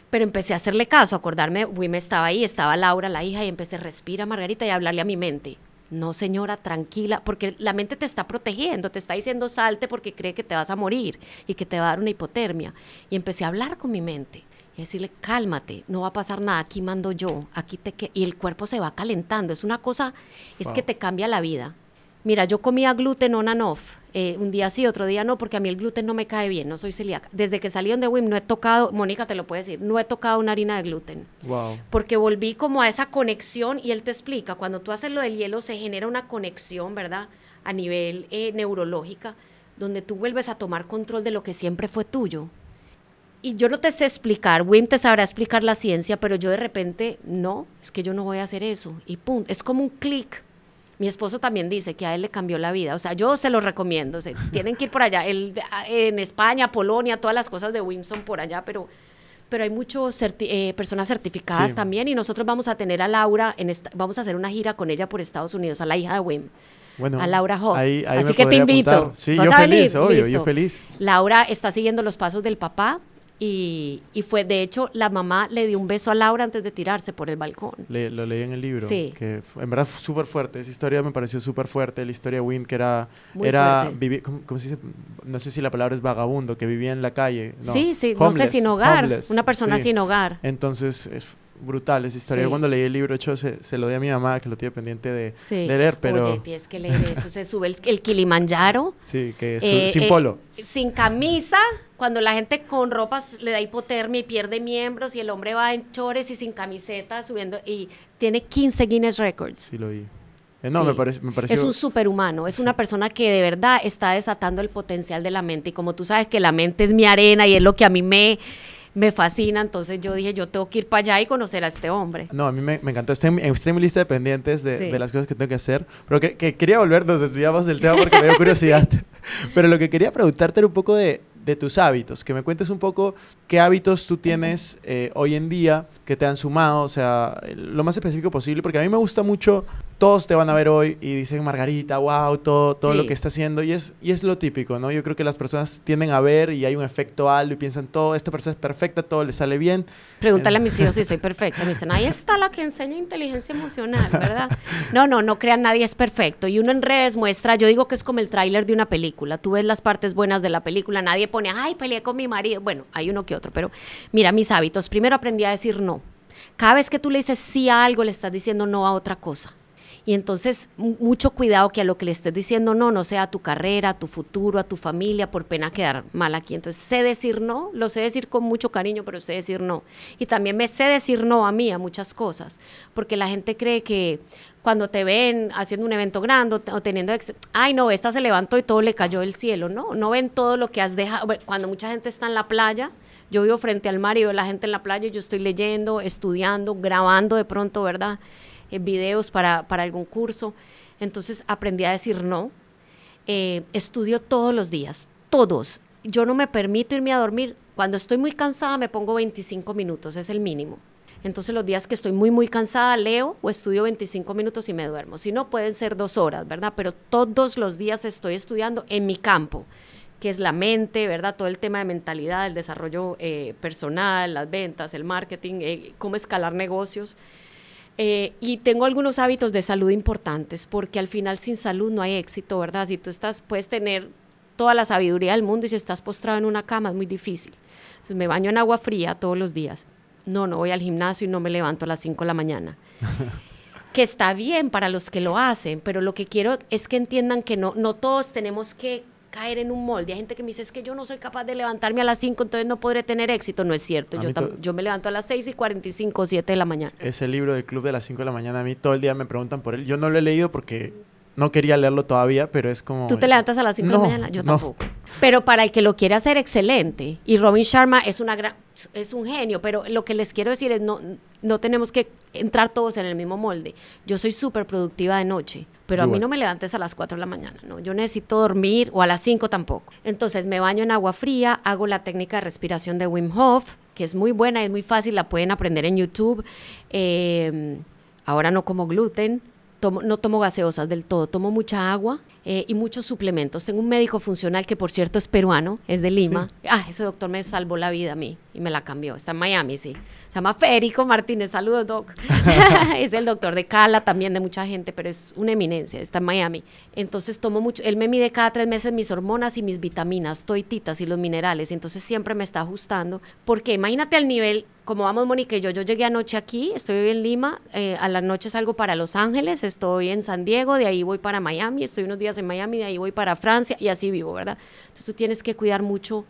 pero empecé a hacerle caso, acordarme, Wim estaba ahí, estaba Laura, la hija, y empecé, a respira Margarita y a hablarle a mi mente. No, señora, tranquila, porque la mente te está protegiendo, te está diciendo salte porque cree que te vas a morir y que te va a dar una hipotermia. Y empecé a hablar con mi mente y decirle, cálmate, no va a pasar nada, aquí mando yo, aquí te... Que y el cuerpo se va calentando, es una cosa, es que te cambia la vida. Mira, yo comía gluten on and off, eh, un día sí, otro día no, porque a mí el gluten no me cae bien, no soy celíaca. Desde que salí de WIM no he tocado, Mónica te lo puede decir, no he tocado una harina de gluten. Wow. Porque volví como a esa conexión y él te explica, cuando tú haces lo del hielo se genera una conexión, ¿verdad? A nivel eh, neurológica, donde tú vuelves a tomar control de lo que siempre fue tuyo y yo no te sé explicar, Wim te sabrá explicar la ciencia, pero yo de repente, no, es que yo no voy a hacer eso. Y pum, es como un clic. Mi esposo también dice que a él le cambió la vida. O sea, yo se lo recomiendo. tienen que ir por allá. Él, en España, Polonia, todas las cosas de Wim por allá, pero, pero hay muchas eh, personas certificadas también. Y nosotros vamos a tener a Laura, en vamos a hacer una gira con ella por Estados Unidos, a la hija de Wim. Bueno, a Laura Hoff. Así que te invito. Sí, yo feliz, obvio, yo feliz. Laura está siguiendo los pasos del papá y, fue, de hecho, la mamá le dio un beso a Laura antes de tirarse por el balcón. lo leí en el libro. Sí. Que en verdad súper fuerte. Esa historia me pareció súper fuerte. La historia de Wim, que era. era ¿cómo, No sé si la palabra es vagabundo, que vivía en la calle. sí, sí, no sé, sin hogar. una persona sin hogar. Entonces, es, Brutales esa historia. cuando leí el libro, hecho, se, lo di a mi mamá, que lo tiene pendiente de, leer, pero... Oye, tienes que leer eso. Se sube el, Kilimanjaro. Sí, que es eh, sin eh, polo. sin camisa, cuando la gente con ropas le da hipotermia y pierde miembros, y el hombre va en chores y sin camiseta subiendo, y tiene 15 Guinness Records. Sí, lo vi. Eh, no, me, me Es un superhumano, es una persona que de verdad está desatando el potencial de la mente. Y como tú sabes que la mente es mi arena y es lo que a mí me, me fascina, entonces yo dije, yo tengo que ir para allá y conocer a este hombre. No, a mí me, encantó, Estoy en, este mi lista de pendientes de, las cosas que tengo que hacer, pero que, quería volver, nos desviamos del tema porque me dio curiosidad, pero lo que quería preguntarte era un poco de, de tus hábitos, que me cuentes un poco qué hábitos tú tienes eh, hoy en día que te han sumado, o sea, lo más específico posible, porque a mí me gusta mucho todos te van a ver hoy y dicen, Margarita, wow, todo, todo lo que está haciendo. Y es, y es lo típico, ¿no? Yo creo que las personas tienden a ver y hay un efecto alto y piensan, todo, esta persona es perfecta, todo le sale bien. Pregúntale a mis hijos si soy perfecta. Me dicen, ahí está la que enseña inteligencia emocional, ¿verdad? No, no, no crean, nadie es perfecto. Y uno en redes muestra, yo digo que es como el tráiler de una película. Tú ves las partes buenas de la película, nadie pone, ay, peleé con mi marido. Bueno, hay uno que otro, pero mira mis hábitos. Primero aprendí a decir no. Cada vez que tú le dices sí a algo, le estás diciendo no a otra cosa. Y entonces mucho cuidado que a lo que le estés diciendo no, no sea a tu carrera, a tu futuro, a tu familia, por pena quedar mal aquí. Entonces sé decir no, lo sé decir con mucho cariño, pero sé decir no. Y también me sé decir no a mí, a muchas cosas, porque la gente cree que cuando te ven haciendo un evento grande o teniendo, ay no, esta se levantó y todo le cayó del cielo, ¿no? No ven todo lo que has dejado. Cuando mucha gente está en la playa, yo vivo frente al mar y veo la gente en la playa y yo estoy leyendo, estudiando, grabando de pronto, ¿verdad? Eh, videos para, para, algún curso. Entonces aprendí a decir no. Eh, estudio todos los días, todos. Yo no me permito irme a dormir. Cuando estoy muy cansada me pongo 25 minutos, es el mínimo. Entonces los días que estoy muy, muy cansada, leo o estudio 25 minutos y me duermo. Si no, pueden ser dos horas, ¿verdad? Pero todos los días estoy estudiando en mi campo, que es la mente, ¿verdad? Todo el tema de mentalidad, el desarrollo eh, personal, las ventas, el marketing, cómo escalar negocios. Eh, y tengo algunos hábitos de salud importantes, porque al final sin salud no hay éxito, ¿verdad? Si tú estás, puedes tener toda la sabiduría del mundo y si estás postrado en una cama es muy difícil. Entonces me baño en agua fría todos los días. No, no voy al gimnasio y no me levanto a las 5 de la mañana. que está bien para los que lo hacen, pero lo que quiero es que entiendan que no, no todos tenemos que caer en un molde. Hay gente que me dice, es que yo no soy capaz de levantarme a las 5, entonces no podré tener éxito. No es cierto. Yo, yo, me levanto a las 6 y 45, 7 de la mañana. Ese libro del Club de las 5 de la mañana, a mí todo el día me preguntan por él. Yo no lo he leído porque no quería leerlo todavía, pero es como... Tú te levantas a las 5 de la mañana, yo tampoco. Pero para el que lo quiera hacer, excelente. Y Robin Sharma es, una gran, es un genio, pero lo que les quiero decir es no, no tenemos que entrar todos en el mismo molde. Yo soy súper productiva de noche, pero a mí no me levantes a las 4 de la mañana, ¿no? Yo necesito dormir o a las 5 tampoco. Entonces me baño en agua fría, hago la técnica de respiración de Wim Hof, que es muy buena, es muy fácil, la pueden aprender en YouTube. Eh, ahora no como gluten no tomo gaseosas del todo, tomo mucha agua eh, y muchos suplementos. Tengo un médico funcional que, por cierto, es peruano, es de Lima. Ah, ese doctor me salvó la vida a mí y me la cambió. Está en Miami, sí. Se llama Férico Martínez. Saludos, doc. es el doctor de Cala, también de mucha gente, pero es una eminencia. Está en Miami. Entonces tomo mucho. Él me mide cada tres meses mis hormonas y mis vitaminas, toititas y los minerales. Entonces siempre me está ajustando. Porque imagínate el nivel como vamos Monique, yo, yo llegué anoche aquí, estoy hoy en Lima, eh, a la noche salgo para Los Ángeles, estoy en San Diego, de ahí voy para Miami, estoy unos días en Miami, de ahí voy para Francia y así vivo, ¿verdad? Entonces tú tienes que cuidar mucho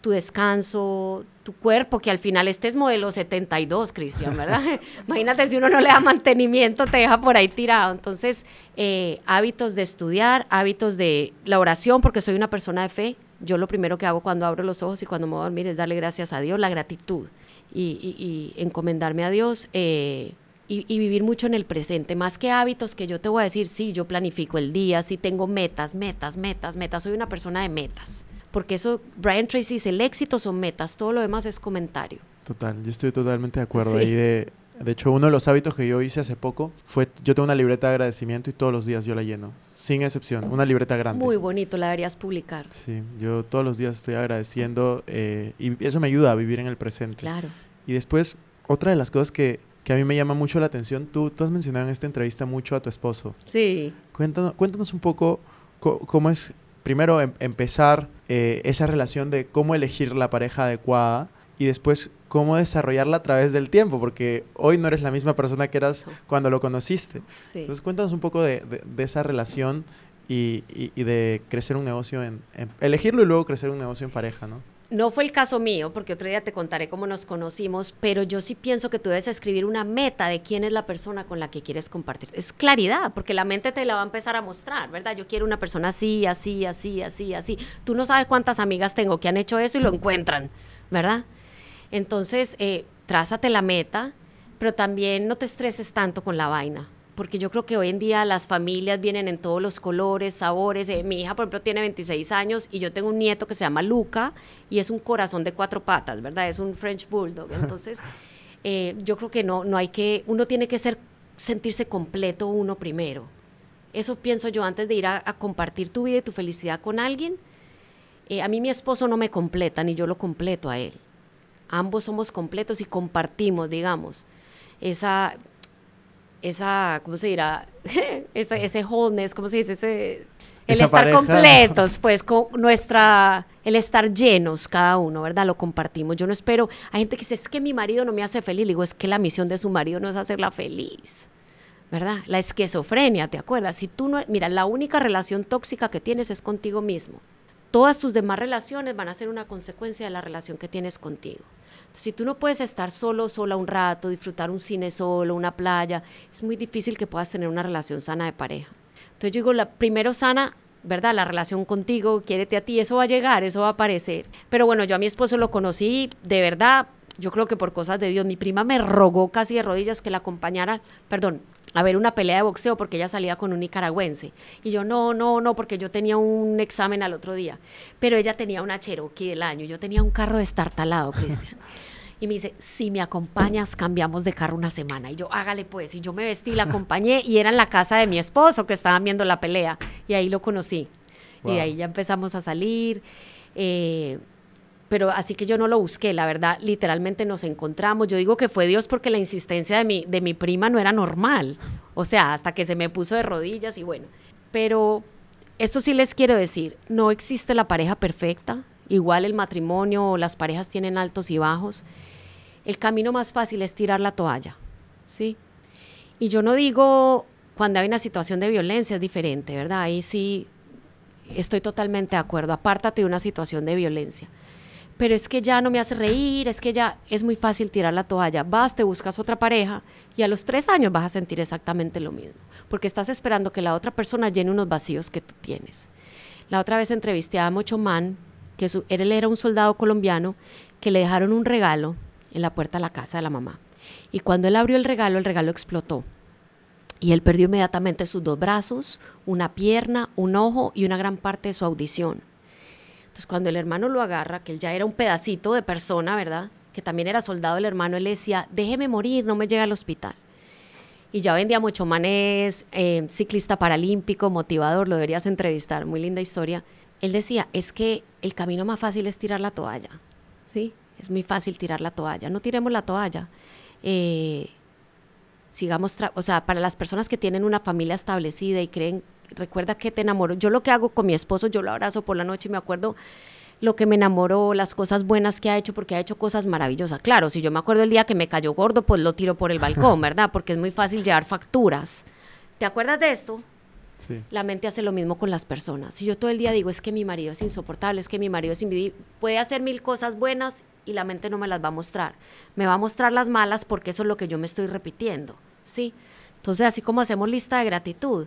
tu descanso, tu cuerpo, que al final este es modelo 72, Cristian, ¿verdad? Imagínate si uno no le da mantenimiento, te deja por ahí tirado. Entonces, eh, hábitos de estudiar, hábitos de la oración, porque soy una persona de fe. Yo lo primero que hago cuando abro los ojos y cuando me voy a dormir es darle gracias a Dios, la gratitud y, encomendarme a Dios. Eh, y, vivir mucho en el presente, más que hábitos que yo te voy a decir, sí, yo planifico el día, sí tengo metas, metas, metas, metas, soy una persona de metas, porque eso, Brian Tracy dice, el éxito son metas, todo lo demás es comentario. Total, yo estoy totalmente de acuerdo de... De hecho, uno de los hábitos que yo hice hace poco fue, yo tengo una libreta de agradecimiento y todos los días yo la lleno, sin excepción, una libreta grande. Muy bonito, la deberías publicar. Sí, yo todos los días estoy agradeciendo eh, y eso me ayuda a vivir en el presente. Claro. Y después, otra de las cosas que que a mí me llama mucho la atención. Tú, tú has mencionado en esta entrevista mucho a tu esposo. Sí. Cuéntanos, cuéntanos un poco cómo es, primero, em-, empezar eh, esa relación de cómo elegir la pareja adecuada y después cómo desarrollarla a través del tiempo, porque hoy no eres la misma persona que eras cuando lo conociste. Sí. Entonces cuéntanos un poco de, de, esa relación y, y, de crecer un negocio en, elegirlo y luego crecer un negocio en pareja, ¿no? No fue el caso mío, porque otro día te contaré cómo nos conocimos, pero yo sí pienso que tú debes escribir una meta de quién es la persona con la que quieres compartir. Es claridad, porque la mente te la va a empezar a mostrar, ¿verdad? Yo quiero una persona así, así, así, así, así. Tú no sabes cuántas amigas tengo que han hecho eso y lo encuentran, ¿verdad? Entonces, eh, trázate la meta, pero también no te estreses tanto con la vaina porque yo creo que hoy en día las familias vienen en todos los colores, sabores. Eh, mi hija, por ejemplo, tiene 26 años y yo tengo un nieto que se llama Luca y es un corazón de cuatro patas, ¿verdad? Es un French Bulldog. Entonces, eh, yo creo que no, no hay que, uno tiene que ser, sentirse completo uno primero. Eso pienso yo antes de ir a, compartir tu vida y tu felicidad con alguien. Eh, a mí mi esposo no me completa, ni yo lo completo a él. Ambos somos completos y compartimos, digamos, esa esa, ¿cómo se dirá? ese, ese wholeness, ¿cómo se dice? Ese, el estar completos, pues con nuestra, el estar llenos cada uno, ¿verdad? Lo compartimos. Yo no espero, hay gente que dice, es que mi marido no me hace feliz. Le digo, es que la misión de su marido no es hacerla feliz, ¿verdad? La esquizofrenia, ¿te acuerdas? Si tú no, mira, la única relación tóxica que tienes es contigo mismo. Todas tus demás relaciones van a ser una consecuencia de la relación que tienes contigo. Si tú no puedes estar solo, sola un rato, disfrutar un cine solo, una playa, es muy difícil que puedas tener una relación sana de pareja. Entonces yo digo, la, primero sana, ¿verdad? La relación contigo, quiérete a ti, eso va a llegar, eso va a aparecer. Pero bueno, yo a mi esposo lo conocí, de verdad, yo creo que por cosas de Dios, mi prima me rogó casi de rodillas que la acompañara, perdón, a ver una pelea de boxeo porque ella salía con un nicaragüense. Y yo, no, no, no, porque yo tenía un examen al otro día. Pero ella tenía una Cherokee del año, yo tenía un carro de destartalado, Cristian. Y me dice, si me acompañas, cambiamos de carro una semana. Y yo, hágale pues. Y yo me vestí, la acompañé y era en la casa de mi esposo que estaban viendo la pelea. Y ahí lo conocí. Y ahí ya empezamos a salir. Eh, pero así que yo no lo busqué, la verdad, literalmente nos encontramos. Yo digo que fue Dios porque la insistencia de mi, de mi prima no era normal, o sea, hasta que se me puso de rodillas y bueno. Pero esto sí les quiero decir, no existe la pareja perfecta, igual el matrimonio o las parejas tienen altos y bajos. El camino más fácil es tirar la toalla, ¿sí? Y yo no digo cuando hay una situación de violencia es diferente, ¿verdad? Ahí sí estoy totalmente de acuerdo, apártate de una situación de violencia pero es que ya no me hace reír, es que ya es muy fácil tirar la toalla. Vas, te buscas otra pareja y a los tres años vas a sentir exactamente lo mismo, porque estás esperando que la otra persona llene unos vacíos que tú tienes. La otra vez entrevisté a Mocho Man, que él era un soldado colombiano, que le dejaron un regalo en la puerta de la casa de la mamá. Y cuando él abrió el regalo, el regalo explotó. Y él perdió inmediatamente sus dos brazos, una pierna, un ojo y una gran parte de su audición entonces, cuando el hermano lo agarra, que él ya era un pedacito de persona, ¿verdad? Que también era soldado el hermano, él decía, déjeme morir, no me llegue al hospital. Y ya vendía mucho manés, eh, ciclista paralímpico, motivador, lo deberías entrevistar, muy linda historia. Él decía, es que el camino más fácil es tirar la toalla, ¿sí? Es muy fácil tirar la toalla, no tiremos la toalla. Eh, sigamos, o sea, para las personas que tienen una familia establecida y creen recuerda que te enamoró. Yo lo que hago con mi esposo, yo lo abrazo por la noche y me acuerdo lo que me enamoró, las cosas buenas que ha hecho, porque ha hecho cosas maravillosas. Claro, si yo me acuerdo el día que me cayó gordo, pues lo tiro por el balcón, ¿verdad? Porque es muy fácil llevar facturas. ¿Te acuerdas de esto? Sí. La mente hace lo mismo con las personas. Si yo todo el día digo, es que mi marido es insoportable, es que mi marido es puede hacer mil cosas buenas y la mente no me las va a mostrar. Me va a mostrar las malas porque eso es lo que yo me estoy repitiendo, ¿sí? Entonces, así como hacemos lista de gratitud,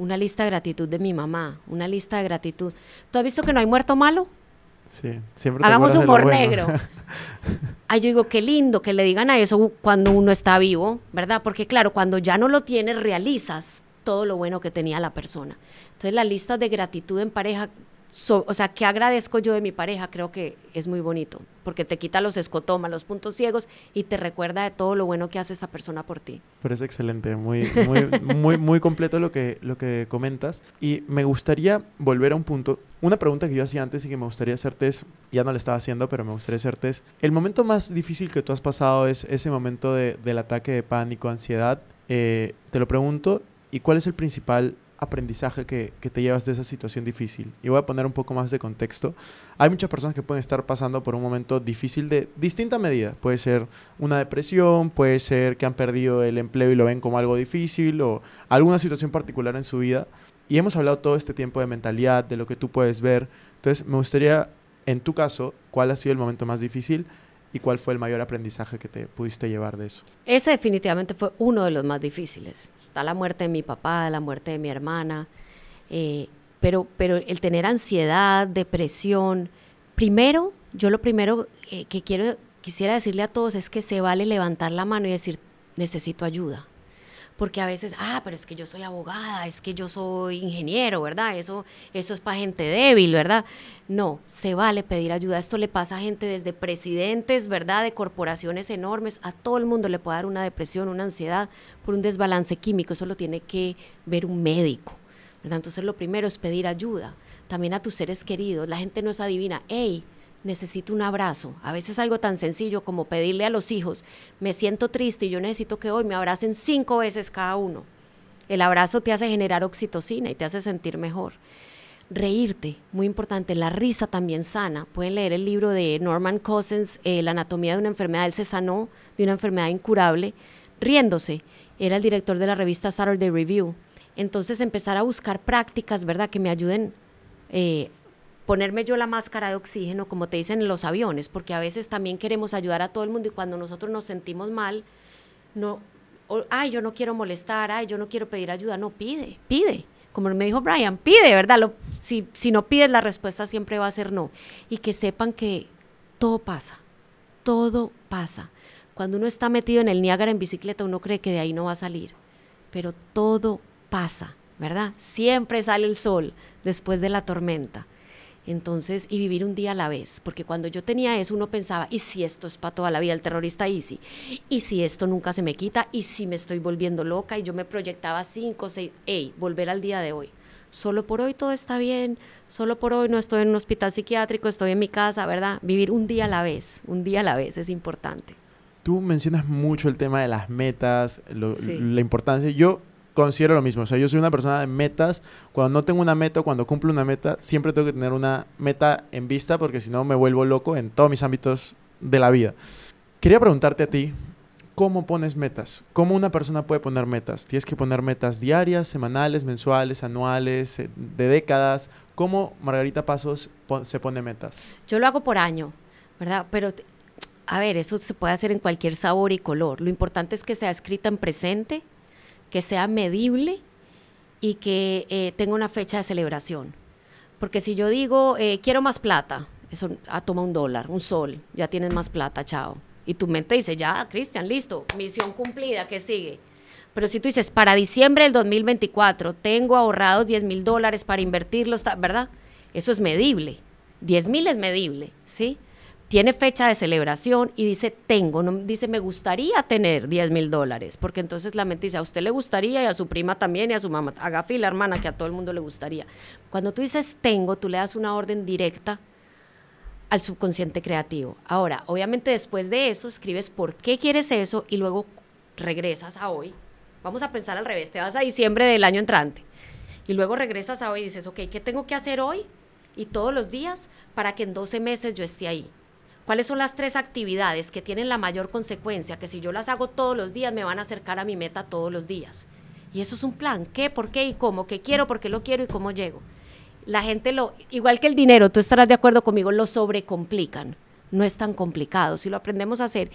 una lista de gratitud de mi mamá, una lista de gratitud. ¿Tú has visto que no hay muerto malo? Sí, siempre. Hagamos humor negro. Ay, yo digo, qué lindo que le digan a eso cuando uno está vivo, ¿verdad? Porque claro, cuando ya no lo tienes, realizas todo lo bueno que tenía la persona. Entonces, la lista de gratitud en pareja, o sea, ¿qué agradezco yo de mi pareja? Creo que es muy bonito, porque te quita los escotomas, los puntos ciegos y te recuerda de todo lo bueno que hace esa persona por ti. Pero es excelente, muy, muy, muy, completo lo que, lo que comentas. Y me gustaría volver a un punto. Una pregunta que yo hacía antes y que me gustaría hacerte es, ya no la estaba haciendo, pero me gustaría hacerte es, el momento más difícil que tú has pasado es ese momento de, del ataque de pánico, ansiedad. Eh, te lo pregunto, ¿y cuál es el principal aprendizaje que, te llevas de esa situación difícil? Y voy a poner un poco más de contexto. Hay muchas personas que pueden estar pasando por un momento difícil de distinta medida. Puede ser una depresión, puede ser que han perdido el empleo y lo ven como algo difícil o alguna situación particular en su vida. Y hemos hablado todo este tiempo de mentalidad, de lo que tú puedes ver. Entonces, me gustaría, en tu caso, ¿cuál ha sido el momento más difícil? ¿Y cuál fue el mayor aprendizaje que te pudiste llevar de eso? Ese definitivamente fue uno de los más difíciles. Está la muerte de mi papá, la muerte de mi hermana, eh, pero, pero el tener ansiedad, depresión. Primero, yo lo primero eh, que quiero, quisiera decirle a todos es que se vale levantar la mano y decir, necesito ayuda porque a veces, ah, pero es que yo soy abogada, es que yo soy ingeniero, ¿verdad? Eso, eso es para gente débil, ¿verdad? No, se vale pedir ayuda. Esto le pasa a gente desde presidentes, ¿verdad? De corporaciones enormes. A todo el mundo le puede dar una depresión, una ansiedad por un desbalance químico. Eso lo tiene que ver un médico. ¿verdad? Entonces lo primero es pedir ayuda. También a tus seres queridos. La gente no es adivina. Hey, necesito un abrazo. A veces algo tan sencillo como pedirle a los hijos, me siento triste y yo necesito que hoy me abracen cinco veces cada uno. El abrazo te hace generar oxitocina y te hace sentir mejor. Reírte, muy importante, la risa también sana. Pueden leer el libro de Norman Cousins, eh, La anatomía de una enfermedad, él se sanó de una enfermedad incurable, riéndose. Era el director de la revista Saturday Review. Entonces empezar a buscar prácticas, ¿verdad?, que me ayuden eh, ponerme yo la máscara de oxígeno, como te dicen en los aviones, porque a veces también queremos ayudar a todo el mundo y cuando nosotros nos sentimos mal, no, ay, yo no quiero molestar, ay, yo no quiero pedir ayuda, no, pide, pide. Como me dijo Brian, pide, ¿verdad? Lo, si, si no pides, la respuesta siempre va a ser no. Y que sepan que todo pasa, todo pasa. Cuando uno está metido en el Niágara en bicicleta, uno cree que de ahí no va a salir, pero todo pasa, ¿verdad? Siempre sale el sol después de la tormenta. Entonces, y vivir un día a la vez, porque cuando yo tenía eso uno pensaba, ¿y si esto es para toda la vida el terrorista Easy? ¿Y si esto nunca se me quita? ¿Y si me estoy volviendo loca? Y yo me proyectaba cinco, seis, hey, volver al día de hoy. Solo por hoy todo está bien, solo por hoy no estoy en un hospital psiquiátrico, estoy en mi casa, ¿verdad? Vivir un día a la vez, un día a la vez es importante. Tú mencionas mucho el tema de las metas, la importancia. Yo considero lo mismo. O sea, yo soy una persona de metas. Cuando no tengo una meta cuando cumplo una meta, siempre tengo que tener una meta en vista porque si no me vuelvo loco en todos mis ámbitos de la vida. Quería preguntarte a ti, ¿cómo pones metas? ¿Cómo una persona puede poner metas? ¿Tienes que poner metas diarias, semanales, mensuales, anuales, eh, de décadas? ¿Cómo Margarita Pasos se pone metas? Yo lo hago por año, ¿verdad? Pero a ver, eso se puede hacer en cualquier sabor y color. Lo importante es que sea escrita en presente, que sea medible y que eh, tenga una fecha de celebración. Porque si yo digo, eh, quiero más plata, eso ah, toma un dólar, un sol, ya tienes más plata, chao. Y tu mente dice, ya, Cristian, listo, misión cumplida, ¿qué sigue. Pero si tú dices, para diciembre del 2024 tengo ahorrados 10 mil dólares para invertirlos, ¿verdad? Eso es medible. 10 mil es medible, ¿sí? tiene fecha de celebración y dice, tengo, no, dice, me gustaría tener 10 mil dólares, porque entonces la mente dice, a usted le gustaría y a su prima también y a su mamá, haga fila hermana, que a todo el mundo le gustaría. Cuando tú dices tengo, tú le das una orden directa al subconsciente creativo. Ahora, obviamente después de eso, escribes por qué quieres eso y luego regresas a hoy. Vamos a pensar al revés, te vas a diciembre del año entrante y luego regresas a hoy y dices, ok, ¿qué tengo que hacer hoy? Y todos los días para que en 12 meses yo esté ahí ¿Cuáles son las tres actividades que tienen la mayor consecuencia? Que si yo las hago todos los días, me van a acercar a mi meta todos los días. Y eso es un plan. ¿Qué, por qué y cómo? ¿Qué quiero, por qué lo quiero y cómo llego? La gente lo, igual que el dinero, tú estarás de acuerdo conmigo, lo sobrecomplican. No es tan complicado. Si lo aprendemos a hacer,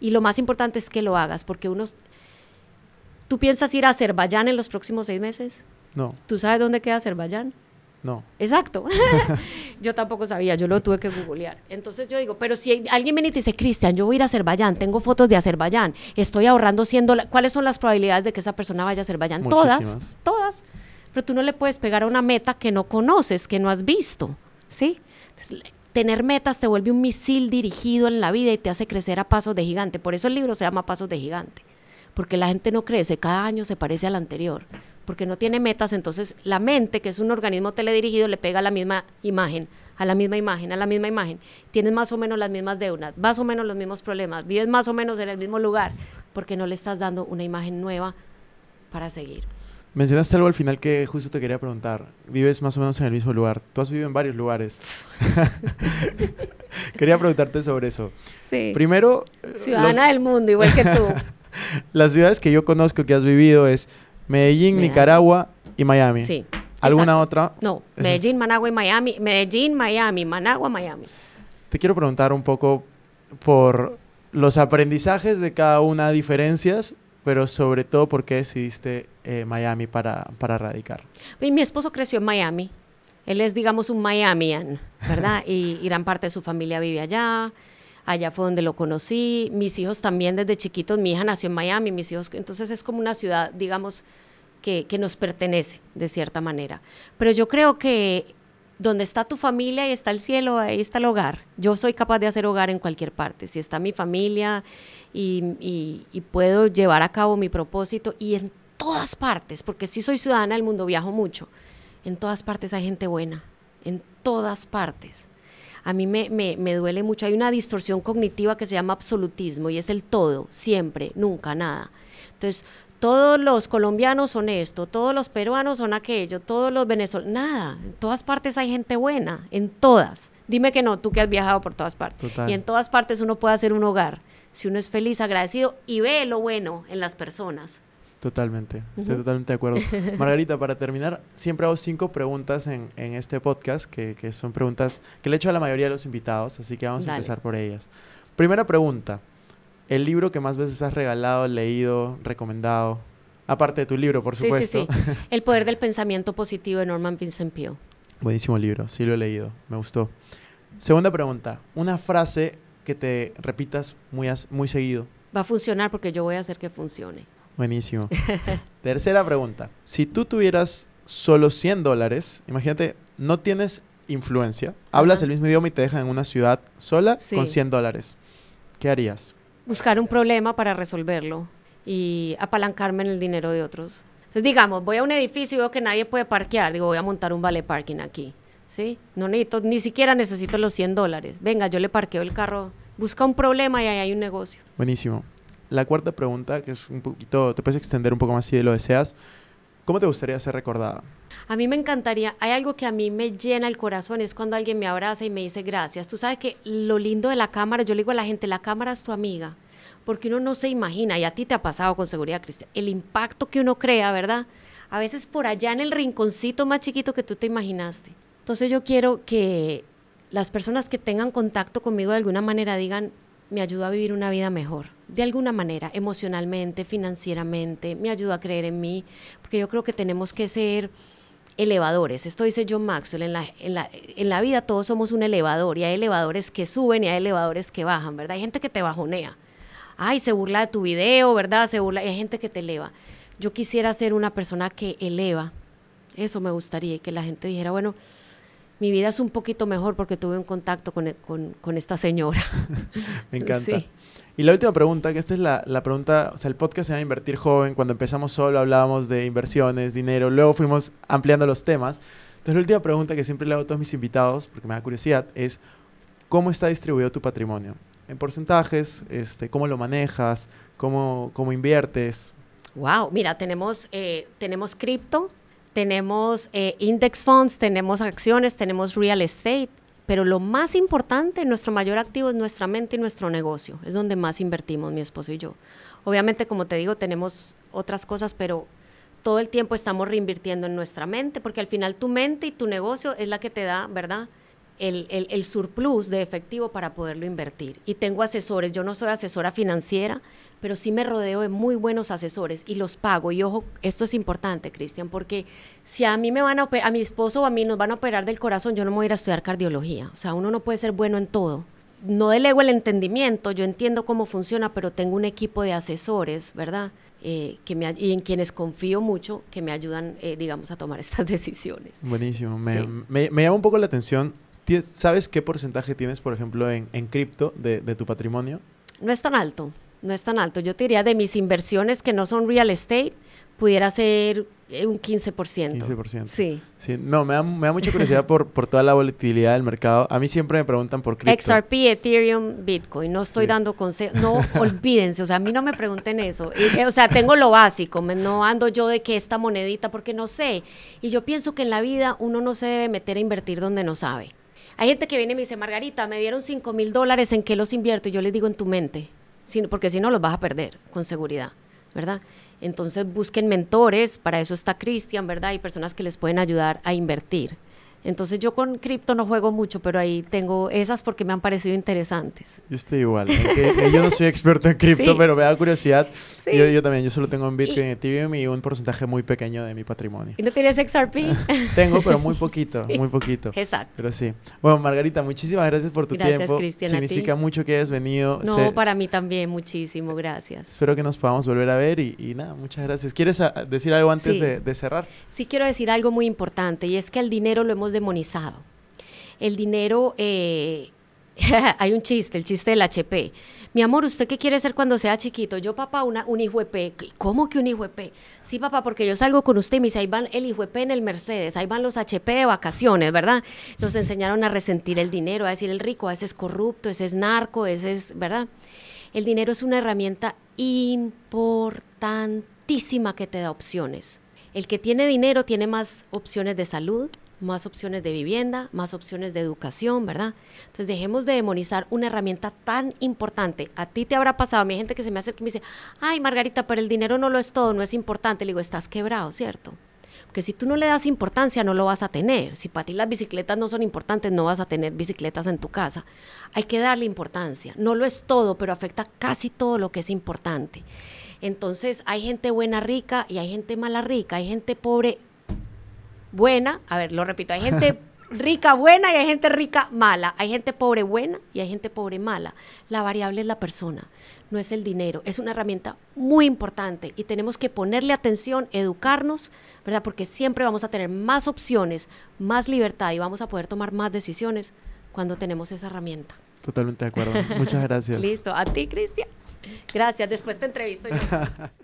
y lo más importante es que lo hagas, porque unos. ¿Tú piensas ir a Azerbaiyán en los próximos seis meses? No. ¿Tú sabes dónde queda Azerbaiyán? No. Exacto. yo tampoco sabía, yo lo tuve que googlear. Entonces yo digo, pero si alguien viene y te dice, Cristian, yo voy a ir a Azerbaiyán, tengo fotos de Azerbaiyán, estoy ahorrando siendo ¿cuáles son las probabilidades de que esa persona vaya a Azerbaiyán? Todas, todas. Pero tú no le puedes pegar a una meta que no conoces, que no has visto, ¿sí? tener metas te vuelve un misil dirigido en la vida y te hace crecer a pasos de gigante. Por eso el libro se llama Pasos de Gigante, porque la gente no crece, cada año se parece al anterior porque no tiene metas, entonces la mente, que es un organismo teledirigido, le pega a la misma imagen, a la misma imagen, a la misma imagen. Tienes más o menos las mismas deudas, más o menos los mismos problemas, vives más o menos en el mismo lugar, porque no le estás dando una imagen nueva para seguir. Mencionaste algo al final que justo te quería preguntar. Vives más o menos en el mismo lugar. Tú has vivido en varios lugares. quería preguntarte sobre eso. Sí. Primero... Eh, Ciudadana del mundo, igual que tú. las ciudades que yo conozco que has vivido es Medellín, Nicaragua y Miami. Sí. ¿Alguna otra? No, Medellín, Managua y Miami. Medellín, Miami, Managua, Miami. Te quiero preguntar un poco por los aprendizajes de cada una, diferencias, pero sobre todo por qué decidiste eh, Miami para, para radicar. mi esposo creció en Miami. Él es, digamos, un Miamian, ¿verdad? y gran parte de su familia vive allá allá fue donde lo conocí, mis hijos también desde chiquitos, mi hija nació en Miami, mis hijos, entonces es como una ciudad, digamos, que, nos pertenece de cierta manera. Pero yo creo que donde está tu familia, y está el cielo, ahí está el hogar. Yo soy capaz de hacer hogar en cualquier parte. Si está mi familia y, puedo llevar a cabo mi propósito y en todas partes, porque si soy ciudadana del mundo, viajo mucho. En todas partes hay gente buena, en todas partes a mí me, duele mucho. Hay una distorsión cognitiva que se llama absolutismo y es el todo, siempre, nunca, nada. Entonces, todos los colombianos son esto, todos los peruanos son aquello, todos los venezolanos, nada, en todas partes hay gente buena, en todas. Dime que no, tú que has viajado por todas partes. Y en todas partes uno puede hacer un hogar, si uno es feliz, agradecido y ve lo bueno en las personas. Totalmente, estoy totalmente de acuerdo. Margarita, para terminar, siempre hago cinco preguntas en, este podcast, que, son preguntas que le he hecho a la mayoría de los invitados, así que vamos a empezar por ellas. Primera pregunta, ¿el libro que más veces has regalado, leído, recomendado? Aparte de tu libro, por supuesto. Sí, sí, sí. El poder del pensamiento positivo de Norman Vincent Peale. Buenísimo libro, sí lo he leído, me gustó. Segunda pregunta, una frase que te repitas muy, muy seguido. Va a funcionar porque yo voy a hacer que funcione. Buenísimo. Tercera pregunta. Si tú tuvieras solo 100 dólares, imagínate, no tienes influencia, hablas el mismo idioma y te dejan en una ciudad sola con 100 dólares, ¿qué harías? Buscar un problema para resolverlo y apalancarme en el dinero de otros. Entonces, digamos, voy a un edificio y veo que nadie puede parquear, digo, voy a montar un valet parking aquí. ¿sí? No necesito, ni siquiera necesito los 100 dólares. Venga, yo le parqueo el carro. Busca un problema y ahí hay un negocio. Buenísimo. La cuarta pregunta, que es un poquito, te puedes extender un poco más si lo deseas. ¿Cómo te gustaría ser recordada? A mí me encantaría, hay algo que a mí me llena el corazón, es cuando alguien me abraza y me dice gracias. Tú sabes que lo lindo de la cámara, yo le digo a la gente, la cámara es tu amiga, porque uno no se imagina, y a ti te ha pasado con seguridad, Cristian, el impacto que uno crea, ¿verdad? A veces por allá en el rinconcito más chiquito que tú te imaginaste. Entonces yo quiero que las personas que tengan contacto conmigo de alguna manera digan, me ayuda a vivir una vida mejor, de alguna manera, emocionalmente, financieramente, me ayuda a creer en mí, porque yo creo que tenemos que ser elevadores. Esto dice John Maxwell, en la, en la, en la vida todos somos un elevador y hay elevadores que suben y hay elevadores que bajan, ¿verdad? Hay gente que te bajonea, ay, se burla de tu video, ¿verdad? Se burla, hay gente que te eleva. Yo quisiera ser una persona que eleva, eso me gustaría, que la gente dijera, bueno, mi vida es un poquito mejor porque tuve un contacto con, e, esta señora. Me encanta. Y la última pregunta, que esta es la, la, pregunta, o sea, el podcast se llama Invertir Joven, cuando empezamos solo hablábamos de inversiones, dinero, luego fuimos ampliando los temas. Entonces la última pregunta que siempre le hago a todos mis invitados, porque me da curiosidad, es ¿cómo está distribuido tu patrimonio? En porcentajes, este, ¿cómo lo manejas? ¿Cómo, cómo inviertes? Wow, mira, tenemos, eh, tenemos cripto, tenemos eh, index funds, tenemos acciones, tenemos real estate, pero lo más importante, nuestro mayor activo es nuestra mente y nuestro negocio. Es donde más invertimos mi esposo y yo. Obviamente, como te digo, tenemos otras cosas, pero todo el tiempo estamos reinvirtiendo en nuestra mente, porque al final tu mente y tu negocio es la que te da, ¿verdad? el, el, surplus de efectivo para poderlo invertir. Y tengo asesores, yo no soy asesora financiera, pero sí me rodeo de muy buenos asesores y los pago. Y ojo, esto es importante, Cristian, porque si a mí me van a a mi esposo o a mí nos van a operar del corazón, yo no me voy a ir a estudiar cardiología. O sea, uno no puede ser bueno en todo. No delego el entendimiento, yo entiendo cómo funciona, pero tengo un equipo de asesores, ¿verdad? Eh, que me, y en quienes confío mucho, que me ayudan, eh, digamos, a tomar estas decisiones. Buenísimo. me llama un poco la atención ¿Sabes qué porcentaje tienes, por ejemplo, en, cripto de, tu patrimonio? No es tan alto, no es tan alto. Yo te diría de mis inversiones que no son real estate, pudiera ser eh, un 15%. 15%. Sí. sí. No, me da, me da mucha curiosidad por, por, toda la volatilidad del mercado. A mí siempre me preguntan por cripto. XRP, Ethereum, Bitcoin. No estoy dando consejos. No, olvídense. O sea, a mí no me pregunten eso. Eh, o sea, tengo lo básico. no ando yo de que esta monedita, porque no sé. Y yo pienso que en la vida uno no se debe meter a invertir donde no sabe. Hay gente que viene y me dice, Margarita, me dieron 5 mil dólares, ¿en qué los invierto? Y yo les digo, en tu mente, porque si no los vas a perder, con seguridad, ¿verdad? Entonces busquen mentores, para eso está Cristian, ¿verdad? Hay personas que les pueden ayudar a invertir. Entonces yo con cripto no juego mucho, pero ahí tengo esas porque me han parecido interesantes. Yo estoy igual. ¿eh? yo no soy experto en cripto, pero me da curiosidad. Yo, también, yo solo tengo en Bitcoin, y, Ethereum y un porcentaje muy pequeño de mi patrimonio. ¿Y no tienes XRP? tengo, pero muy poquito, muy poquito. Exacto. Pero sí. Bueno, Margarita, muchísimas gracias por tu gracias, tiempo. Cristian, Significa mucho que hayas venido. No, para mí también, muchísimo, gracias. Espero que nos podamos volver a ver y, nada, muchas gracias. ¿Quieres ah, decir algo antes de, de cerrar? Sí, quiero decir algo muy importante y es que el dinero lo hemos demonizado. El dinero, eh, hay un chiste, el chiste del HP. Mi amor, ¿usted qué quiere ser cuando sea chiquito? Yo, papá, un hijo eP ¿Cómo que un hijo Sí, papá, porque yo salgo con usted y me dice, ahí van el hijo en el Mercedes, ahí van los HP de vacaciones, ¿verdad? Nos enseñaron a resentir el dinero, a decir el rico, ese es corrupto, ese es narco, ese es, ¿verdad? El dinero es una herramienta importantísima que te da opciones. El que tiene dinero tiene más opciones de salud, más opciones de vivienda, más opciones de educación, ¿verdad? Entonces dejemos de demonizar una herramienta tan importante. A ti te habrá pasado, a gente que se me hace, que me dice, ay Margarita, pero el dinero no lo es todo, no es importante. Le digo, estás quebrado, ¿cierto? Porque si tú no le das importancia, no lo vas a tener. Si para ti las bicicletas no son importantes, no vas a tener bicicletas en tu casa. Hay que darle importancia. No lo es todo, pero afecta casi todo lo que es importante. Entonces, hay gente buena rica y hay gente mala rica, hay gente pobre buena, a ver, lo repito, hay gente rica buena y hay gente rica mala, hay gente pobre buena y hay gente pobre mala. La variable es la persona, no es el dinero, es una herramienta muy importante y tenemos que ponerle atención, educarnos, ¿verdad? Porque siempre vamos a tener más opciones, más libertad y vamos a poder tomar más decisiones cuando tenemos esa herramienta. Totalmente de acuerdo. Muchas gracias. Listo, a ti, Cristian. Gracias, después te entrevisto. Yo.